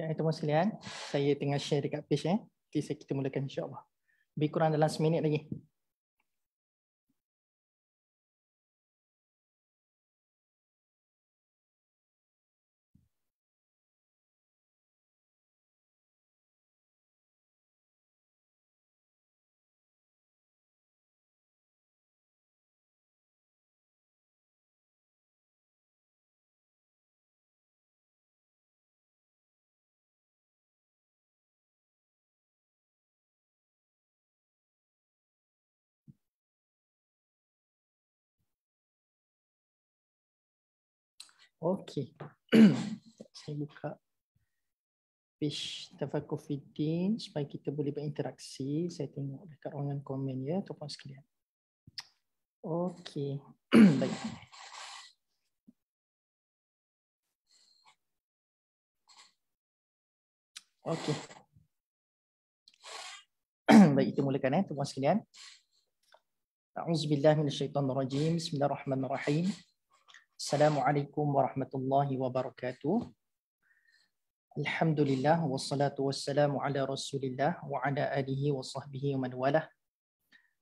Ya, itu sekalian. Saya tengah share dekat page. Eh. Nanti kita mulakan insyaAllah. Lebih kurang dalam seminit lagi. Okey. Saya buka page Tafakur Fitin supaya kita boleh berinteraksi. Saya tengok dekat ruangan komen ya tuan sekalian. Okey. Baik. Okey. Baik kita mulakan ya, eh, tuan sekalian. A'udzubillahi minasyaitonirrajim. Bismillahirrahmanirrahim. السلام عليكم ورحمة الله وبركاته الحمد لله والصلاة والسلام على رسول الله وعلى آله وصحبه ومن والاه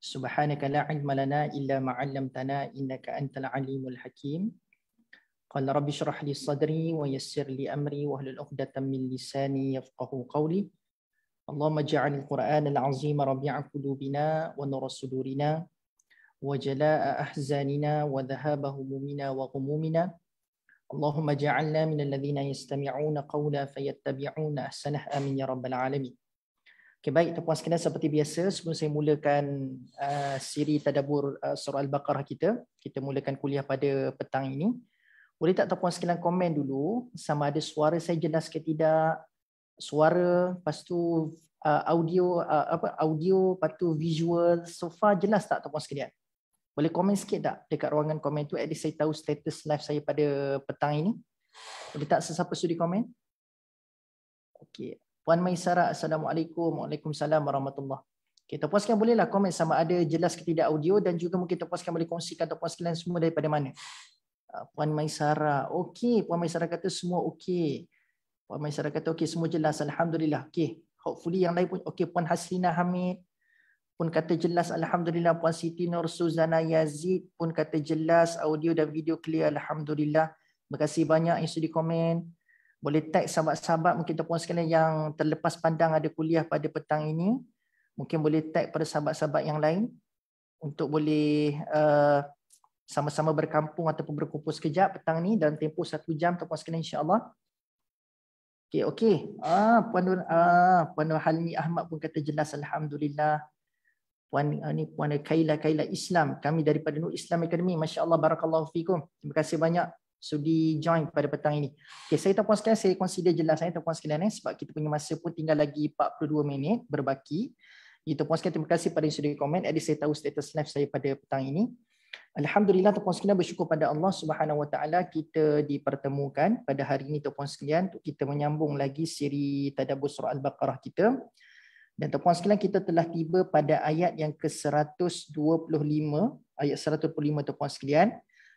سبحانك لا علم لنا إلا ما علمتنا إنك أنت العليم الحكيم قال رب اشرح لي صدري ويسر لي أمري واهلل عقدة من لساني يفقه قولي اللهم اجعل القرآن العظيم ربيع قلوبنا ونور صدورنا وجلاء أحزاننا وذهاب همومنا وغمومنا اللهم جعلنا من الذين يستمعون قولا فيتبعون أحسنه آمين يا رب العالمين Okay, baik, tuan-tuan sekalian seperti biasa sebelum saya mulakan uh, siri tadabur uh, surah Al-Baqarah kita, kita mulakan kuliah pada petang ini. Boleh tak tuan-tuan sekalian komen dulu sama ada suara saya jelas ke tidak, suara, pastu uh, audio, uh, apa, audio, pastu visual, so far jelas tak tuan-tuan sekalian? Boleh komen sikit tak dekat ruangan komen tu at least saya tahu status live saya pada petang ini. Boleh tak sesiapa sudi komen? Okay. Puan Maisara, Assalamualaikum. Waalaikumsalam warahmatullahi kita okay, puaskan bolehlah komen sama ada jelas ke tidak audio dan juga mungkin puaskan boleh kongsikan ataupun sekalian semua daripada mana. Ah, Puan Maisara, okey. Puan Maisara kata semua okey. Puan Maisara kata okey, semua jelas. Alhamdulillah. Okey. Hopefully yang lain pun okey. Puan Hasina Hamid pun kata jelas alhamdulillah puan Siti Nur Suzana Yazid pun kata jelas audio dan video clear alhamdulillah terima kasih banyak yang sudi komen boleh tag sahabat-sahabat mungkin ataupun sekalian yang terlepas pandang ada kuliah pada petang ini mungkin boleh tag pada sahabat-sahabat yang lain untuk boleh uh, sama-sama berkampung ataupun berkumpul sekejap petang ni dalam tempoh satu jam ataupun sekalian insyaAllah. Okey, okey. Ah, Puan Nur, ah, Puan Nur Halni Ahmad pun kata jelas Alhamdulillah puan ah, ni puan Kaila Kaila Islam kami daripada Nur Islam Academy masya-Allah barakallahu fikum terima kasih banyak sudi join pada petang ini okey saya tuan-tuan sekalian saya consider jelas saya eh, tuan-tuan sekalian eh, sebab kita punya masa pun tinggal lagi 42 minit berbaki itu ya, pun sekalian terima kasih pada yang sudah komen at saya tahu status live saya pada petang ini Alhamdulillah tuan-tuan sekalian bersyukur pada Allah Subhanahu Wa Taala kita dipertemukan pada hari ini tuan-tuan sekalian untuk kita menyambung lagi siri tadabbur surah al-baqarah kita dan tuan-tuan sekalian kita telah tiba pada ayat yang ke-125, ayat 125 tuan-tuan sekalian.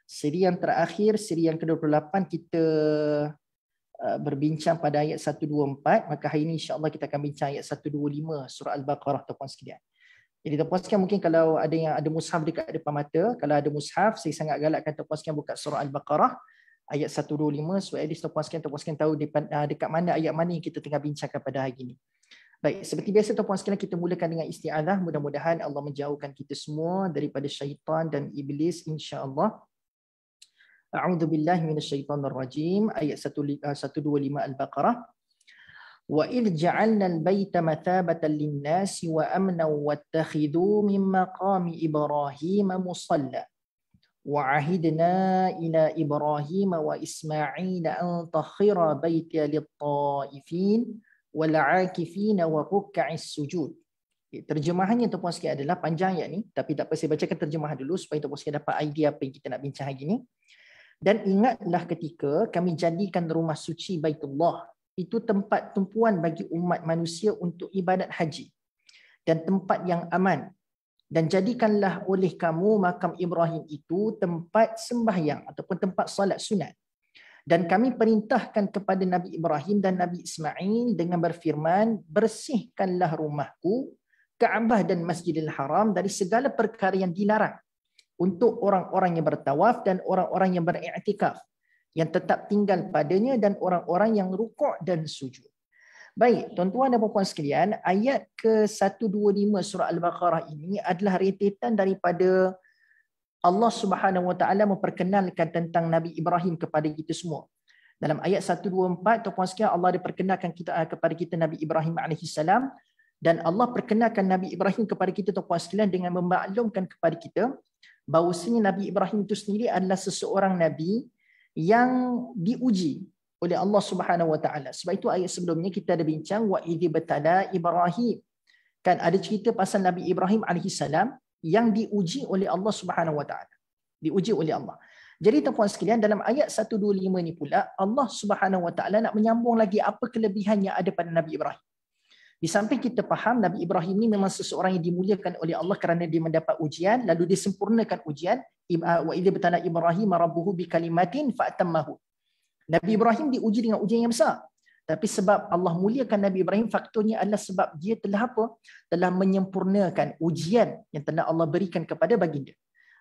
Seri yang terakhir, seri yang ke-28 kita uh, berbincang pada ayat 124, maka hari ini insya-Allah kita akan bincang ayat 125 surah Al-Baqarah tuan-tuan sekalian. Jadi tuan-tuan sekalian mungkin kalau ada yang ada mushaf dekat depan mata, kalau ada mushaf saya sangat galakkan tuan-tuan sekalian buka surah Al-Baqarah ayat 125 supaya so, tuan-tuan sekalian tuan-tuan sekalian tahu uh, dekat mana ayat mana yang kita tengah bincangkan pada hari ini. Baik, seperti biasa tuan-puan sekalian kita mulakan dengan isti'adah. Mudah-mudahan Allah menjauhkan kita semua daripada syaitan dan iblis insya-Allah. A'udzu billahi minasyaitonir rajim. Ayat 125 eh, Al-Baqarah. Wa idh ja'alna al-baita mathabatan lin-nasi wa amna wattakhidhu min maqami Ibrahim musalla. وعهدنا إلى إبراهيم وإسماعيل أن طهر بيتي للطائفين wal akifina wa ruk'is sujud. Eh, terjemahannya tuan-tuan sekalian adalah panjang ayat ni tapi tak apa saya bacakan terjemahan dulu supaya tuan-tuan sekalian dapat idea apa yang kita nak bincang hari ni. Dan ingatlah ketika kami jadikan rumah suci Baitullah itu tempat tumpuan bagi umat manusia untuk ibadat haji dan tempat yang aman dan jadikanlah oleh kamu makam Ibrahim itu tempat sembahyang ataupun tempat solat sunat dan kami perintahkan kepada Nabi Ibrahim dan Nabi Ismail dengan berfirman bersihkanlah rumahku Kaabah dan Masjidil Haram dari segala perkara yang dilarang untuk orang-orang yang bertawaf dan orang-orang yang beriktikaf yang tetap tinggal padanya dan orang-orang yang rukuk dan sujud Baik, tuan-tuan dan puan-puan sekalian, ayat ke-125 surah Al-Baqarah ini adalah retetan daripada Allah Subhanahu Wa Taala memperkenalkan tentang Nabi Ibrahim kepada kita semua. Dalam ayat 124 tuan-tuan sekian Allah diperkenalkan kita eh, kepada kita Nabi Ibrahim alaihi salam dan Allah perkenalkan Nabi Ibrahim kepada kita tuan-tuan sekalian dengan memaklumkan kepada kita bahawa bahawasanya Nabi Ibrahim itu sendiri adalah seseorang nabi yang diuji oleh Allah Subhanahu Wa Taala. Sebab itu ayat sebelumnya kita ada bincang wa idhi batala Ibrahim. Kan ada cerita pasal Nabi Ibrahim alaihi salam yang diuji oleh Allah Subhanahu wa taala. Diuji oleh Allah. Jadi tuan-tuan sekalian dalam ayat 125 ni pula Allah Subhanahu wa taala nak menyambung lagi apa kelebihan yang ada pada Nabi Ibrahim. Di samping kita faham Nabi Ibrahim ni memang seseorang yang dimuliakan oleh Allah kerana dia mendapat ujian lalu dia sempurnakan ujian wa idza batala Ibrahim rabbuhu bikalimatin kalimatin fa'tammahu. Nabi Ibrahim diuji dengan ujian yang besar tapi sebab Allah muliakan Nabi Ibrahim, faktornya adalah sebab dia telah apa? Telah menyempurnakan ujian yang telah Allah berikan kepada baginda.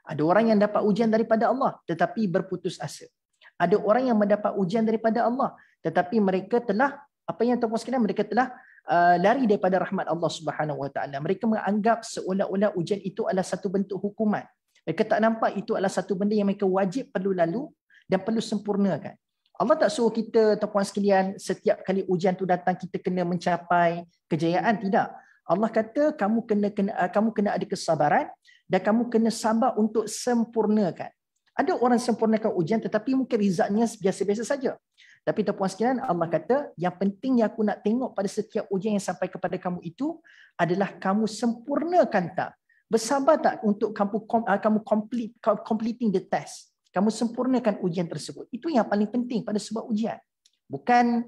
Ada orang yang dapat ujian daripada Allah tetapi berputus asa. Ada orang yang mendapat ujian daripada Allah tetapi mereka telah apa yang tokoh sekalian mereka telah uh, lari daripada rahmat Allah Subhanahu Wa Taala. Mereka menganggap seolah-olah ujian itu adalah satu bentuk hukuman. Mereka tak nampak itu adalah satu benda yang mereka wajib perlu lalu dan perlu sempurnakan. Allah tak suruh kita tuan-tuan sekalian setiap kali ujian tu datang kita kena mencapai kejayaan tidak. Allah kata kamu kena, kena ah, kamu kena ada kesabaran dan kamu kena sabar untuk sempurnakan. Ada orang sempurnakan ujian tetapi mungkin rezeknya biasa-biasa saja. Tapi tuan-tuan sekalian Allah kata yang penting yang aku nak tengok pada setiap ujian yang sampai kepada kamu itu adalah kamu sempurnakan tak? Bersabar tak untuk kamu ah, kamu complete completing the test? kamu sempurnakan ujian tersebut. Itu yang paling penting pada sebuah ujian. Bukan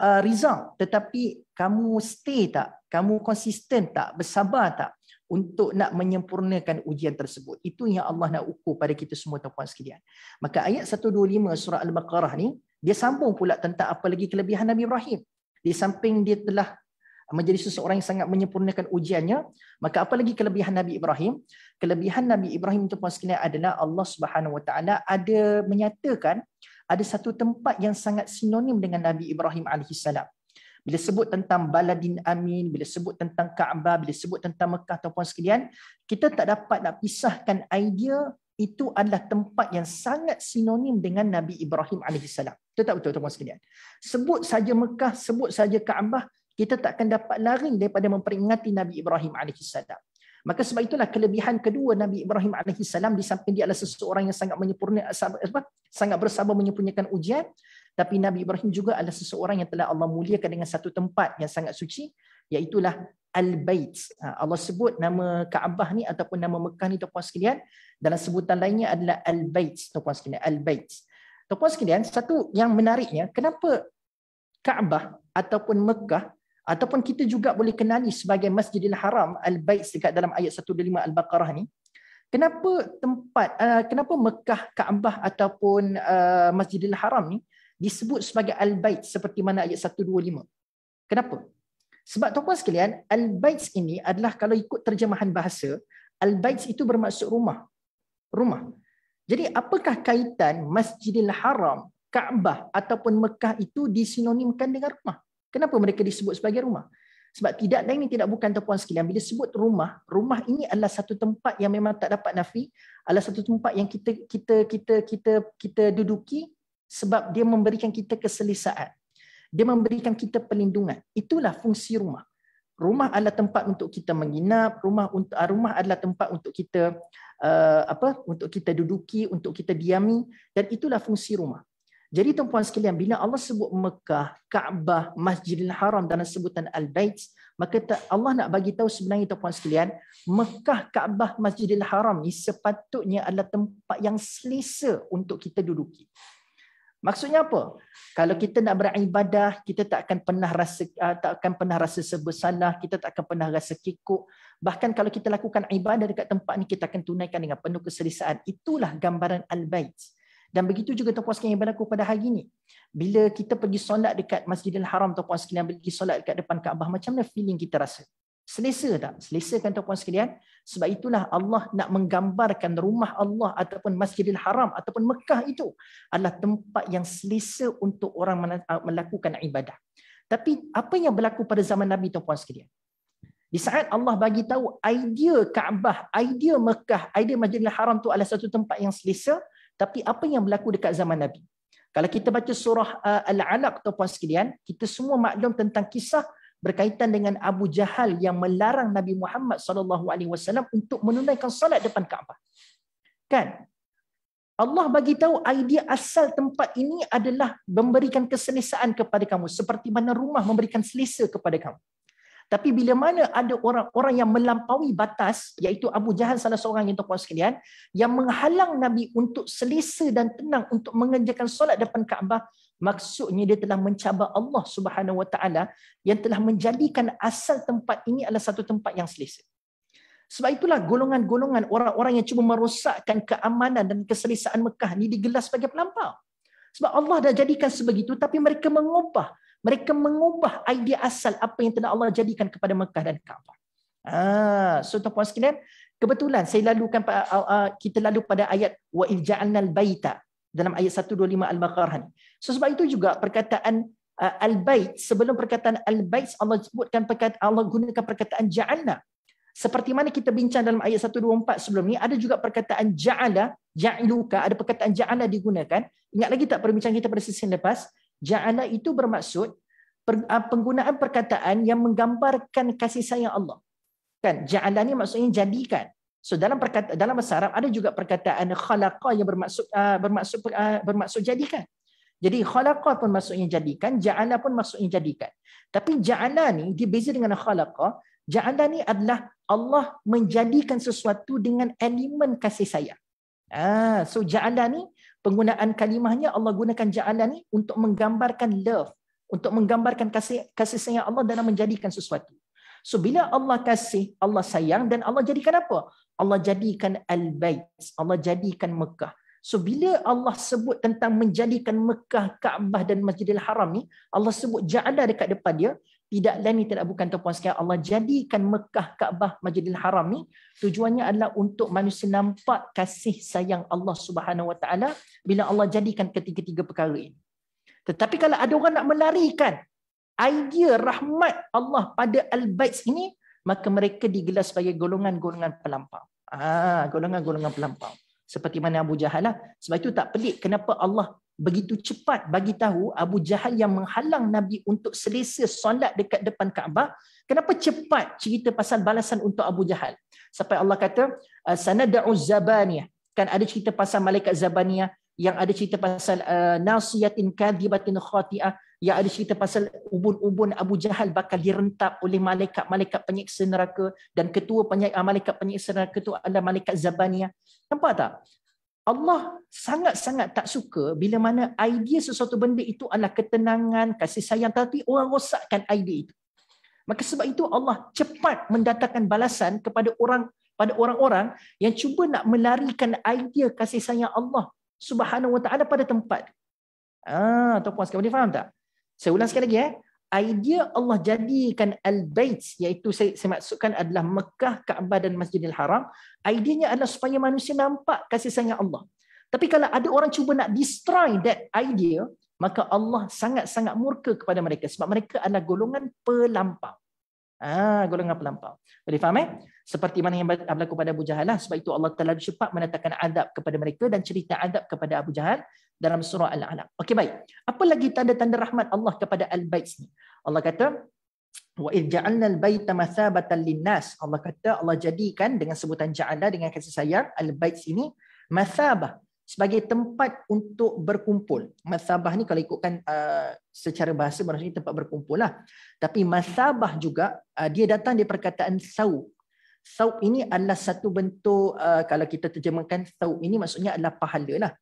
uh, result tetapi kamu stay tak? Kamu konsisten tak? Bersabar tak untuk nak menyempurnakan ujian tersebut? Itu yang Allah nak ukur pada kita semua tuan-tuan sekalian. Maka ayat 125 surah Al-Baqarah ni dia sambung pula tentang apa lagi kelebihan Nabi Ibrahim. Di samping dia telah menjadi seseorang yang sangat menyempurnakan ujiannya maka apa lagi kelebihan Nabi Ibrahim kelebihan Nabi Ibrahim itu pun sekalian adalah Allah Subhanahu Wa Taala ada menyatakan ada satu tempat yang sangat sinonim dengan Nabi Ibrahim Alaihi Salam. bila sebut tentang Baladin Amin, bila sebut tentang Kaabah, bila sebut tentang Mekah ataupun sekalian, kita tak dapat nak pisahkan idea itu adalah tempat yang sangat sinonim dengan Nabi Ibrahim AS. Itu tak betul, tuan-tuan sekalian. Sebut saja Mekah, sebut saja Kaabah, kita tak akan dapat lari daripada memperingati Nabi Ibrahim AS. Maka sebab itulah kelebihan kedua Nabi Ibrahim AS di samping dia adalah seseorang yang sangat menyempurna, sangat bersabar menyempurnakan ujian. Tapi Nabi Ibrahim juga adalah seseorang yang telah Allah muliakan dengan satu tempat yang sangat suci, iaitulah Al-Bait. Ha, Allah sebut nama Kaabah ni ataupun nama Mekah ni tuan-tuan sekalian. Dalam sebutan lainnya adalah Al-Bait tuan-tuan sekalian. Al-Bait. Tuan-tuan sekalian, satu yang menariknya, kenapa Kaabah ataupun Mekah ataupun kita juga boleh kenali sebagai Masjidil Haram Al-Bait dekat dalam ayat 1:25 Al-Baqarah ni. Kenapa tempat uh, kenapa Mekah Kaabah ataupun uh, Masjidil Haram ni disebut sebagai Al-Bait seperti mana ayat 125? Kenapa? Sebab tuan-tuan sekalian, Al-Bait ini adalah kalau ikut terjemahan bahasa, Al-Bait itu bermaksud rumah. Rumah. Jadi apakah kaitan Masjidil Haram, Kaabah ataupun Mekah itu disinonimkan dengan rumah? Kenapa mereka disebut sebagai rumah? Sebab tidak lain ini tidak bukan tuan sekalian. Bila sebut rumah, rumah ini adalah satu tempat yang memang tak dapat nafi, adalah satu tempat yang kita kita kita kita kita duduki sebab dia memberikan kita keselesaan. Dia memberikan kita perlindungan. Itulah fungsi rumah. Rumah adalah tempat untuk kita menginap, rumah untuk ah, rumah adalah tempat untuk kita uh, apa? untuk kita duduki, untuk kita diami dan itulah fungsi rumah. Jadi tuan-tuan sekalian, bila Allah sebut Mekah, Kaabah, Masjidil Haram dan sebutan Al-Bait, maka Allah nak bagi tahu sebenarnya tuan-tuan sekalian, Mekah, Kaabah, Masjidil Haram ni sepatutnya adalah tempat yang selesa untuk kita duduki. Maksudnya apa? Kalau kita nak beribadah, kita tak akan pernah rasa ah, tak akan pernah rasa sebesalah, kita tak akan pernah rasa kikuk. Bahkan kalau kita lakukan ibadah dekat tempat ni, kita akan tunaikan dengan penuh keselesaan. Itulah gambaran Al-Bait. Dan begitu juga tuan puan sekalian yang berlaku pada hari ini. Bila kita pergi solat dekat Masjidil Haram tuan puan sekalian pergi solat dekat depan Kaabah macam mana feeling kita rasa? Selesa tak? Selesa kan tuan puan sekalian? Sebab itulah Allah nak menggambarkan rumah Allah ataupun Masjidil Haram ataupun Mekah itu adalah tempat yang selesa untuk orang ah, melakukan ibadah. Tapi apa yang berlaku pada zaman Nabi tuan puan sekalian? Di saat Allah bagi tahu idea Kaabah, idea Mekah, idea Masjidil Haram tu adalah satu tempat yang selesa, tapi apa yang berlaku dekat zaman Nabi? Kalau kita baca surah uh, Al-Alaq atau puan sekalian, kita semua maklum tentang kisah berkaitan dengan Abu Jahal yang melarang Nabi Muhammad SAW untuk menunaikan salat depan Kaabah. Kan? Allah bagi tahu idea asal tempat ini adalah memberikan keselesaan kepada kamu seperti mana rumah memberikan selesa kepada kamu. Tapi bila mana ada orang-orang yang melampaui batas, iaitu Abu Jahan salah seorang yang tuan sekalian, yang menghalang Nabi untuk selesa dan tenang untuk mengerjakan solat depan Kaabah, maksudnya dia telah mencabar Allah Subhanahu Wa Taala yang telah menjadikan asal tempat ini adalah satu tempat yang selesa. Sebab itulah golongan-golongan orang-orang yang cuba merosakkan keamanan dan keselesaan Mekah ini digelas sebagai pelampau. Sebab Allah dah jadikan sebegitu tapi mereka mengubah. Mereka mengubah idea asal apa yang telah Allah jadikan kepada Mekah dan Kaabah. Ah, so tuan-tuan sekalian, kebetulan saya lalukan kita lalu pada ayat wa ij'alnal baita dalam ayat 125 Al-Baqarah ni. So sebab itu juga perkataan al-bait sebelum perkataan al-bait Allah sebutkan perkataan Allah gunakan perkataan ja'alna. Seperti mana kita bincang dalam ayat 124 sebelum ni ada juga perkataan ja'ala, ja'luka, ada perkataan ja'ala digunakan. Ingat lagi tak perbincangan kita pada sesi lepas? Ja'ala itu bermaksud ah, penggunaan perkataan yang menggambarkan kasih sayang Allah. Kan? Ja'ala ni maksudnya jadikan. So dalam perkata dalam bahasa Arab ada juga perkataan khalaqa yang bermaksud uh, bermaksud uh, bermaksud jadikan. Jadi khalaqa pun maksudnya jadikan, ja'ala pun maksudnya jadikan. Tapi ja'ala ni dia beza dengan khalaqa. Ja'ala ni adalah Allah menjadikan sesuatu dengan elemen kasih sayang. Ah, so ja'ala ni penggunaan kalimahnya Allah gunakan ja'ala ni untuk menggambarkan love untuk menggambarkan kasih kasih sayang Allah dalam menjadikan sesuatu. So bila Allah kasih, Allah sayang dan Allah jadikan apa? Allah jadikan al-bait, Allah jadikan Mekah. So bila Allah sebut tentang menjadikan Mekah, Kaabah dan Masjidil Haram ni, Allah sebut ja'ala dekat depan dia, tidak lain tidak bukan tuan-tuan sekalian Allah jadikan Mekah Kaabah Masjidil Haram ni tujuannya adalah untuk manusia nampak kasih sayang Allah Subhanahu Wa Taala bila Allah jadikan ketiga-tiga perkara ini. Tetapi kalau ada orang nak melarikan idea rahmat Allah pada al-bait ini maka mereka digelar sebagai golongan-golongan pelampau. Ah, golongan-golongan pelampau. Seperti mana Abu Jahal lah. Sebab itu tak pelik kenapa Allah begitu cepat bagi tahu Abu Jahal yang menghalang Nabi untuk selesa solat dekat depan Kaabah. Kenapa cepat cerita pasal balasan untuk Abu Jahal? Sampai Allah kata, ah, sanada'u zabaniyah. Kan ada cerita pasal malaikat zabaniyah yang ada cerita pasal uh, nasiyatin kadhibatin khati'ah yang ada cerita pasal ubun-ubun Abu Jahal bakal direntap oleh malaikat-malaikat penyiksa neraka dan ketua penyiksa, ah, malaikat penyiksa neraka itu adalah malaikat Zabaniyah. Nampak tak? Allah sangat-sangat tak suka bila mana idea sesuatu benda itu adalah ketenangan, kasih sayang tapi orang rosakkan idea itu. Maka sebab itu Allah cepat mendatangkan balasan kepada orang pada orang-orang yang cuba nak melarikan idea kasih sayang Allah Subhanahu Wa Taala pada tempat. Ah, tuan-tuan sekalian faham tak? Saya ulang sekali lagi eh idea Allah jadikan al-bait iaitu saya, saya maksudkan adalah Mekah, Kaabah dan Masjidil Haram, ideanya adalah supaya manusia nampak kasih sayang Allah. Tapi kalau ada orang cuba nak destroy that idea, maka Allah sangat-sangat murka kepada mereka sebab mereka adalah golongan pelampau. Ah, golongan pelampau. Boleh faham eh? Seperti mana yang berlaku pada Abu Jahal lah. Sebab itu Allah terlalu cepat menetapkan adab kepada mereka dan cerita adab kepada Abu Jahal dalam surah Al-Alaq. Okey baik. Apa lagi tanda-tanda rahmat Allah kepada Al-Bait ni? Allah kata wa id ja'alna al-baita masabatan lin Allah kata Allah jadikan dengan sebutan ja'ala dengan kasih sayang Al-Bait ini masabah sebagai tempat untuk berkumpul. Masabah ni kalau ikutkan uh, secara bahasa maksudnya tempat berkumpul lah. Tapi masabah juga uh, dia datang dari perkataan sau. Sau ini adalah satu bentuk uh, kalau kita terjemahkan sau ini maksudnya adalah pahala lah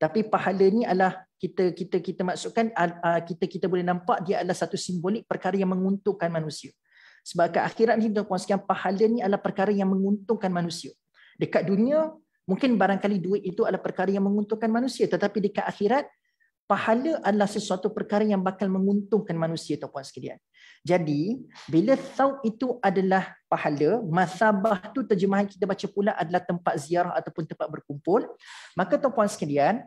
tapi pahala ni adalah kita kita kita maksudkan ah, ah, kita kita boleh nampak dia adalah satu simbolik perkara yang menguntungkan manusia sebab ke akhirat ni tuan-tuan pahala ni adalah perkara yang menguntungkan manusia dekat dunia mungkin barangkali duit itu adalah perkara yang menguntungkan manusia tetapi dekat akhirat pahala adalah sesuatu perkara yang bakal menguntungkan manusia tuan-tuan sekalian. Jadi, bila thawb itu adalah pahala, masabah tu terjemahan kita baca pula adalah tempat ziarah ataupun tempat berkumpul, maka tuan-tuan sekalian,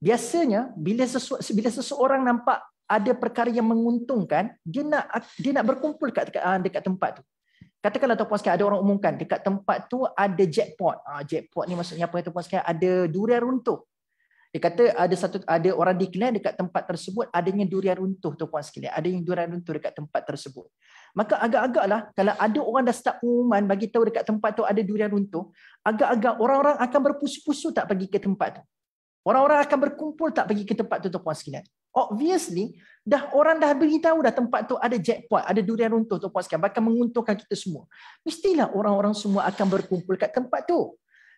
biasanya bila sesuatu bila seseorang nampak ada perkara yang menguntungkan, dia nak dia nak berkumpul kat dekat, ah, dekat tempat tu. Katakanlah tuan-tuan sekalian, ada orang umumkan dekat tempat tu ada jackpot. Ah, jackpot ni maksudnya apa tuan-tuan sekalian? Ada durian runtuh. Dia kata ada satu ada orang declare dekat tempat tersebut adanya durian runtuh tu puan sekalian. Ada yang durian runtuh dekat tempat tersebut. Maka agak-agaklah kalau ada orang dah start pengumuman bagi tahu dekat tempat tu ada durian runtuh, agak-agak orang-orang akan berpusu-pusu tak pergi ke tempat tu. Orang-orang akan berkumpul tak pergi ke tempat tu tu puan sekalian. Obviously, dah orang dah beritahu dah tempat tu ada jackpot, ada durian runtuh tu puan sekalian, bahkan menguntungkan kita semua. Mestilah orang-orang semua akan berkumpul kat tempat tu.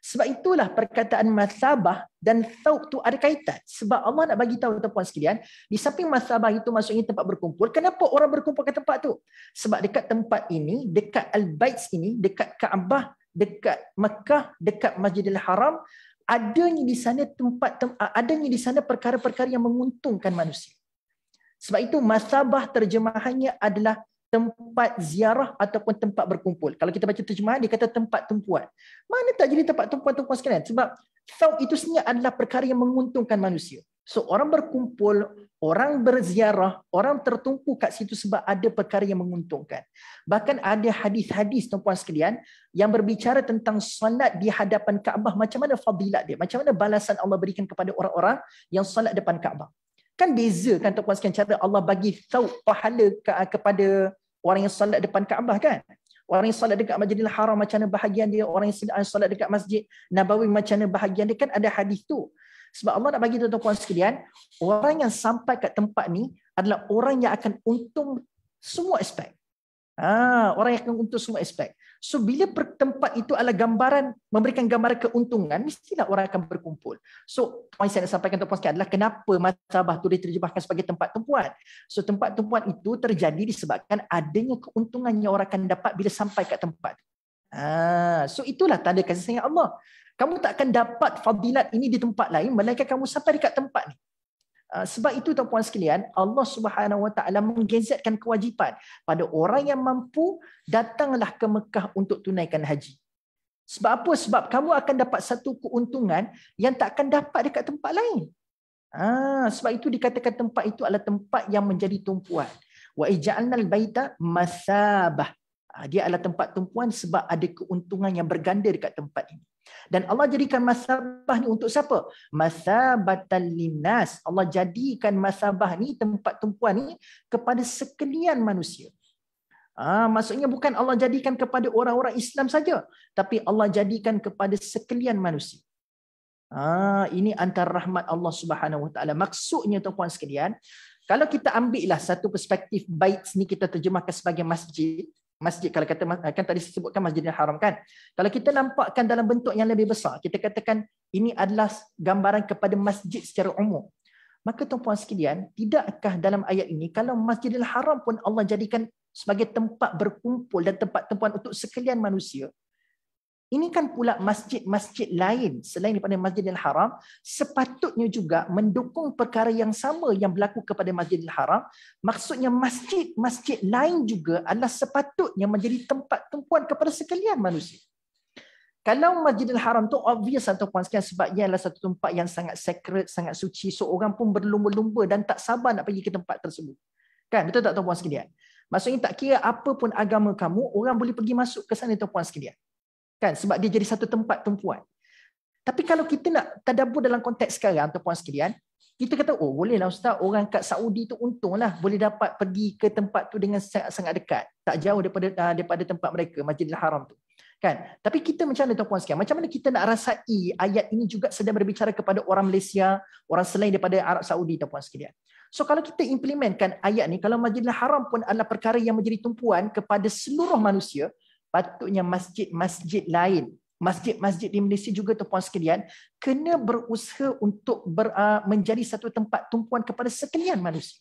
Sebab itulah perkataan masabah dan thawb tu ada kaitan. Sebab Allah nak bagi tahu tuan-tuan sekalian, di samping masabah itu maksudnya tempat berkumpul, kenapa orang berkumpul ke tempat tu? Sebab dekat tempat ini, dekat Al-Baits ini, dekat Kaabah, dekat Mekah, dekat Masjidil Haram, adanya di sana tempat adanya di sana perkara-perkara yang menguntungkan manusia. Sebab itu masabah terjemahannya adalah tempat ziarah ataupun tempat berkumpul. Kalau kita baca terjemahan, dia kata tempat tempuan. Mana tak jadi tempat tempuan tempuan sekalian? Sebab thawb itu sebenarnya adalah perkara yang menguntungkan manusia. So orang berkumpul, orang berziarah, orang tertumpu kat situ sebab ada perkara yang menguntungkan. Bahkan ada hadis-hadis tempuan puan sekalian yang berbicara tentang solat di hadapan Kaabah macam mana fadilat dia, macam mana balasan Allah berikan kepada orang-orang yang solat depan Kaabah. Kan beza kan Tuan Puan cara Allah bagi tau pahala ke, kepada orang yang solat depan Kaabah kan? Orang yang solat dekat Masjidil Haram macam mana bahagian dia? Orang yang sedang solat dekat Masjid Nabawi macam mana bahagian dia? Kan ada hadis tu. Sebab Allah nak bagi Tuan Puan sekalian, orang yang sampai kat tempat ni adalah orang yang akan untung semua aspek. Ha, orang yang akan untung semua aspek. So bila tempat itu adalah gambaran memberikan gambaran keuntungan, mestilah orang akan berkumpul. So poin saya nak sampaikan tuan-tuan sekali adalah kenapa masabah tu diterjemahkan sebagai tempat tumpuan. So tempat tumpuan itu terjadi disebabkan adanya keuntungan yang orang akan dapat bila sampai kat tempat. Ah, so itulah tanda kasih sayang Allah. Kamu tak akan dapat fadilat ini di tempat lain melainkan kamu sampai dekat tempat ni. Ah, sebab itu tuan-puan sekalian, Allah Subhanahu Wa Taala menggenzatkan kewajipan pada orang yang mampu datanglah ke Mekah untuk tunaikan haji. Sebab apa? Sebab kamu akan dapat satu keuntungan yang tak akan dapat dekat tempat lain. Ha, sebab itu dikatakan tempat itu adalah tempat yang menjadi tumpuan. Wa ija'alnal baita masabah. Ah, dia adalah tempat tumpuan sebab ada keuntungan yang berganda dekat tempat ini. Dan Allah jadikan masabah ni untuk siapa? Masabatan linnas. Allah jadikan masabah ni tempat tumpuan ni kepada sekalian manusia. Ah, maksudnya bukan Allah jadikan kepada orang-orang Islam saja, tapi Allah jadikan kepada sekalian manusia. Ah, ini antara rahmat Allah Subhanahu Wa Taala. Maksudnya tuan sekalian, kalau kita ambillah satu perspektif bait ni kita terjemahkan sebagai masjid, masjid kalau kata kan tadi sebutkan masjidil haram kan kalau kita nampakkan dalam bentuk yang lebih besar kita katakan ini adalah gambaran kepada masjid secara umum maka tuan-tuan sekalian tidakkah dalam ayat ini kalau masjidil haram pun Allah jadikan sebagai tempat berkumpul dan tempat tempuan untuk sekalian manusia ini kan pula masjid-masjid lain selain daripada Masjidil Haram sepatutnya juga mendukung perkara yang sama yang berlaku kepada Masjidil Haram. Maksudnya masjid-masjid lain juga adalah sepatutnya menjadi tempat tumpuan kepada sekalian manusia. Kalau Masjidil Haram tu obvious atau puan sekian sebab ia adalah satu tempat yang sangat sacred, sangat suci. So orang pun berlumba-lumba dan tak sabar nak pergi ke tempat tersebut. Kan? Betul tak tuan puan sekalian? Maksudnya tak kira apa pun agama kamu, orang boleh pergi masuk ke sana tuan puan sekalian. Kan? Sebab dia jadi satu tempat tumpuan. Tapi kalau kita nak terdabur dalam konteks sekarang, tuan-puan sekalian, kita kata, oh boleh lah, Ustaz, orang kat Saudi tu lah Boleh dapat pergi ke tempat tu dengan sangat-sangat dekat. Tak jauh daripada ah, daripada tempat mereka, Masjidil Haram tu. Kan? Tapi kita macam mana tuan-puan sekalian? Macam mana kita nak rasai ayat ini juga sedang berbicara kepada orang Malaysia, orang selain daripada Arab Saudi tuan-puan sekalian? So kalau kita implementkan ayat ni, kalau Masjidil Haram pun adalah perkara yang menjadi tumpuan kepada seluruh manusia, patutnya masjid-masjid lain, masjid-masjid di Malaysia juga tu tuan sekalian, kena berusaha untuk ber, uh, menjadi satu tempat tumpuan kepada sekalian manusia.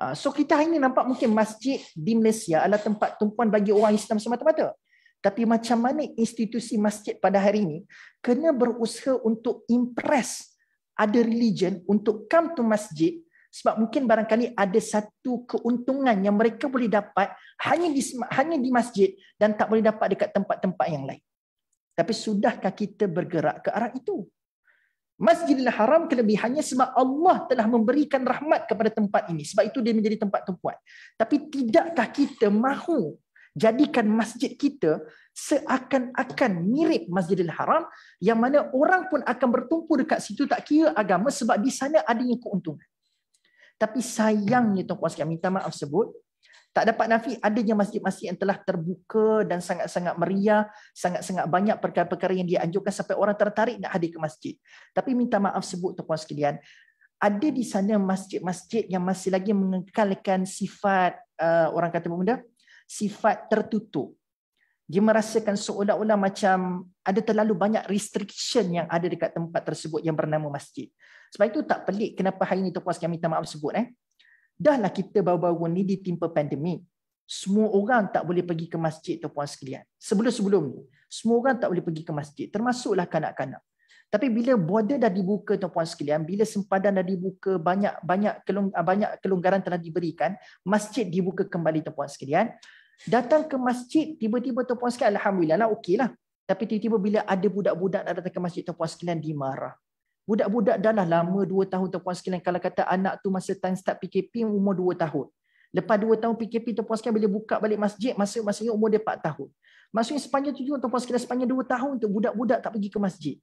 Uh, so kita hari ini nampak mungkin masjid di Malaysia adalah tempat tumpuan bagi orang Islam semata-mata. Tapi macam mana institusi masjid pada hari ini kena berusaha untuk impress ada religion untuk come to masjid sebab mungkin barangkali ada satu keuntungan yang mereka boleh dapat hanya di hanya di masjid dan tak boleh dapat dekat tempat-tempat yang lain. Tapi sudahkah kita bergerak ke arah itu? Masjidil Haram kelebihannya sebab Allah telah memberikan rahmat kepada tempat ini. Sebab itu dia menjadi tempat tempuan. Tapi tidakkah kita mahu jadikan masjid kita seakan-akan mirip Masjidil Haram yang mana orang pun akan bertumpu dekat situ tak kira agama sebab di sana adanya keuntungan. Tapi sayangnya Tuan Puan sekalian minta maaf sebut tak dapat nafi adanya masjid-masjid yang telah terbuka dan sangat-sangat meriah, sangat-sangat banyak perkara-perkara yang dia dianjurkan sampai orang tertarik nak hadir ke masjid. Tapi minta maaf sebut Tuan Puan sekalian, ada di sana masjid-masjid yang masih lagi mengekalkan sifat uh, orang kata pemuda sifat tertutup. Dia merasakan seolah-olah macam ada terlalu banyak restriction yang ada dekat tempat tersebut yang bernama masjid. Sebab itu tak pelik kenapa hari ini Tuan Puan sekalian minta maaf sebut. Eh. Dahlah kita baru-baru ni ditimpa pandemik. Semua orang tak boleh pergi ke masjid Tuan Puan sekalian. Sebelum-sebelum ni. Semua orang tak boleh pergi ke masjid. Termasuklah kanak-kanak. Tapi bila border dah dibuka Tuan Puan sekalian, bila sempadan dah dibuka, banyak banyak ah, banyak kelonggaran telah diberikan, masjid dibuka kembali Tuan Puan sekalian. Datang ke masjid, tiba-tiba Tuan Puan sekalian, Alhamdulillah lah, okey lah. Tapi tiba-tiba bila ada budak-budak datang ke masjid Tuan Puan sekalian, dimarah. Budak-budak dah lah lama 2 tahun tuan-puan sekalian kalau kata anak tu masa time start PKP umur 2 tahun. Lepas 2 tahun PKP tuan-puan sekalian bila buka balik masjid masa masanya umur dia 4 tahun. Maksudnya sepanjang tujuh tuan-puan sekalian sepanjang 2 tahun tu budak-budak tak pergi ke masjid.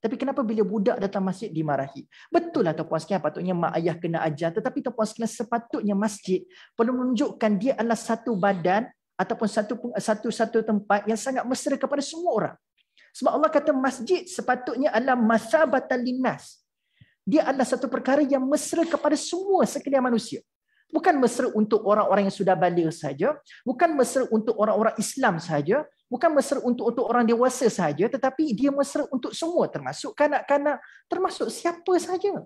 Tapi kenapa bila budak datang masjid dimarahi? Betul lah tuan-puan sekalian patutnya mak ayah kena ajar. Tetapi tuan-puan sekalian sepatutnya masjid perlu menunjukkan dia adalah satu badan ataupun satu satu satu tempat yang sangat mesra kepada semua orang. Sebab Allah kata masjid sepatutnya adalah masabatan linnas. Dia adalah satu perkara yang mesra kepada semua sekalian manusia. Bukan mesra untuk orang-orang yang sudah balik saja, bukan mesra untuk orang-orang Islam saja, bukan mesra untuk untuk orang dewasa saja, tetapi dia mesra untuk semua termasuk kanak-kanak, termasuk siapa saja.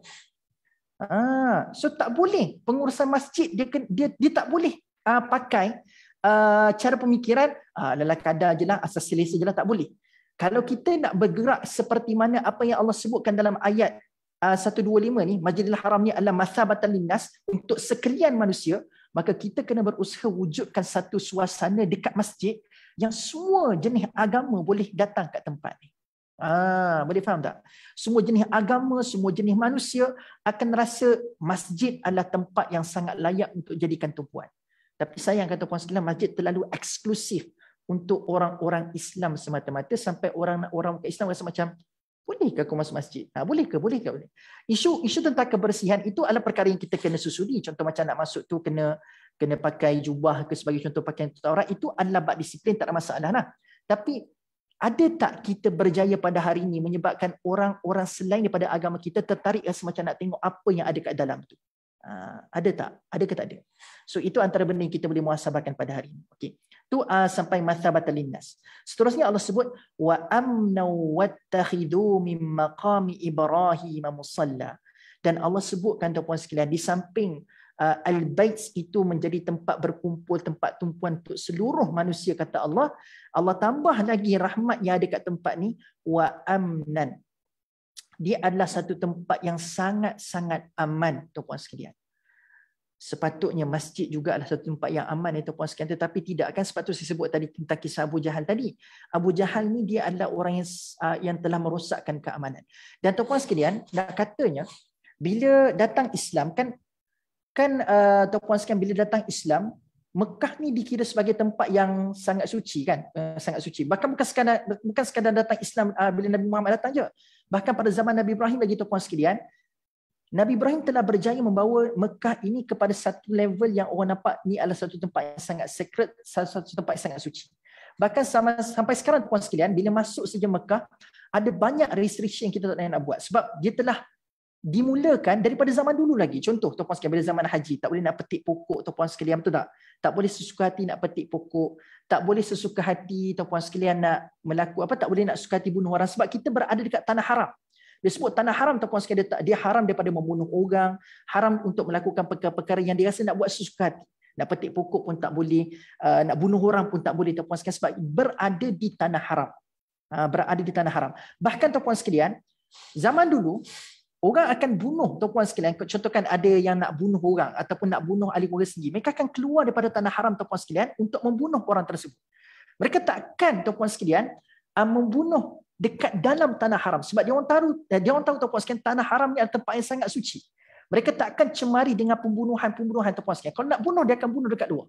Ah, so tak boleh pengurusan masjid dia dia, dia tak boleh uh, pakai uh, cara pemikiran uh, ah, lelaki kadar je lah, asas selesa je lah, tak boleh. Kalau kita nak bergerak seperti mana apa yang Allah sebutkan dalam ayat uh, 125 ni, Masjidil Haram ni adalah masabatan linnas untuk sekalian manusia, maka kita kena berusaha wujudkan satu suasana dekat masjid yang semua jenis agama boleh datang kat tempat ni. Ah, boleh faham tak? Semua jenis agama, semua jenis manusia akan rasa masjid adalah tempat yang sangat layak untuk jadikan tumpuan. Tapi sayang kata puan sekalian masjid terlalu eksklusif untuk orang-orang Islam semata-mata sampai orang-orang Islam rasa macam bolehkah aku masuk masjid? Ha, boleh ke? Boleh ke? Boleh. Isu isu tentang kebersihan itu adalah perkara yang kita kena susuri. Contoh macam nak masuk tu kena kena pakai jubah ke sebagai contoh pakaian tutup itu adalah bab disiplin tak ada masalah lah. Tapi ada tak kita berjaya pada hari ini menyebabkan orang-orang selain daripada agama kita tertarik rasa macam nak tengok apa yang ada kat dalam tu? Ha, ada tak? Ada ke tak ada? So itu antara benda yang kita boleh muhasabahkan pada hari ini. Okay doa ah, sampai martabat linnas. Seterusnya Allah sebut wa amnu wattakhidhu min maqami ibrahim musalla. Dan Allah sebutkan tuan-tuan sekalian di samping uh, al-bait itu menjadi tempat berkumpul tempat tumpuan untuk seluruh manusia kata Allah, Allah tambah lagi rahmat yang ada kat tempat ni wa amnan. Dia adalah satu tempat yang sangat-sangat aman tuan-tuan sekalian sepatutnya masjid juga adalah satu tempat yang aman itu eh, ataupun sekian tetapi tidak akan sepatutnya saya sebut tadi tentang kisah Abu Jahal tadi. Abu Jahal ni dia adalah orang yang yang telah merosakkan keamanan. Dan tuan-tuan sekalian, nak katanya bila datang Islam kan kan uh, tuan-tuan sekalian bila datang Islam Mekah ni dikira sebagai tempat yang sangat suci kan uh, sangat suci bahkan bukan sekadar bukan sekadar datang Islam uh, bila Nabi Muhammad datang je bahkan pada zaman Nabi Ibrahim lagi tuan-tuan sekalian Nabi Ibrahim telah berjaya membawa Mekah ini kepada satu level yang orang nampak ni adalah satu tempat yang sangat secret, satu tempat yang sangat suci. Bahkan sama, sampai sekarang tuan sekalian, bila masuk saja Mekah, ada banyak restriksi yang kita tak nak buat. Sebab dia telah dimulakan daripada zaman dulu lagi. Contoh, tuan sekalian, bila zaman haji, tak boleh nak petik pokok, tuan sekalian, betul tak? Tak boleh sesuka hati nak petik pokok. Tak boleh sesuka hati, tuan sekalian, nak melakukan apa, tak boleh nak suka hati bunuh orang. Sebab kita berada dekat tanah haram. Dia sebut tanah haram tuan-tuan sekalian dia, dia haram daripada membunuh orang, haram untuk melakukan perkara-perkara yang dia rasa nak buat sesuka Nak petik pokok pun tak boleh, uh, nak bunuh orang pun tak boleh tuan-tuan sekalian sebab berada di tanah haram. Uh, berada di tanah haram. Bahkan tuan-tuan sekalian, zaman dulu orang akan bunuh tuan-tuan sekalian contohkan ada yang nak bunuh orang ataupun nak bunuh ahli keluarga sendiri mereka akan keluar daripada tanah haram tuan-tuan sekalian untuk membunuh orang tersebut mereka takkan tuan-tuan sekalian uh, membunuh dekat dalam tanah haram sebab dia orang tahu eh, dia orang tahu tempat tuan sekalian tanah haram ni adalah tempat yang sangat suci. Mereka tak akan cemari dengan pembunuhan-pembunuhan tempat tuan sekalian. Kalau nak bunuh dia akan bunuh dekat luar.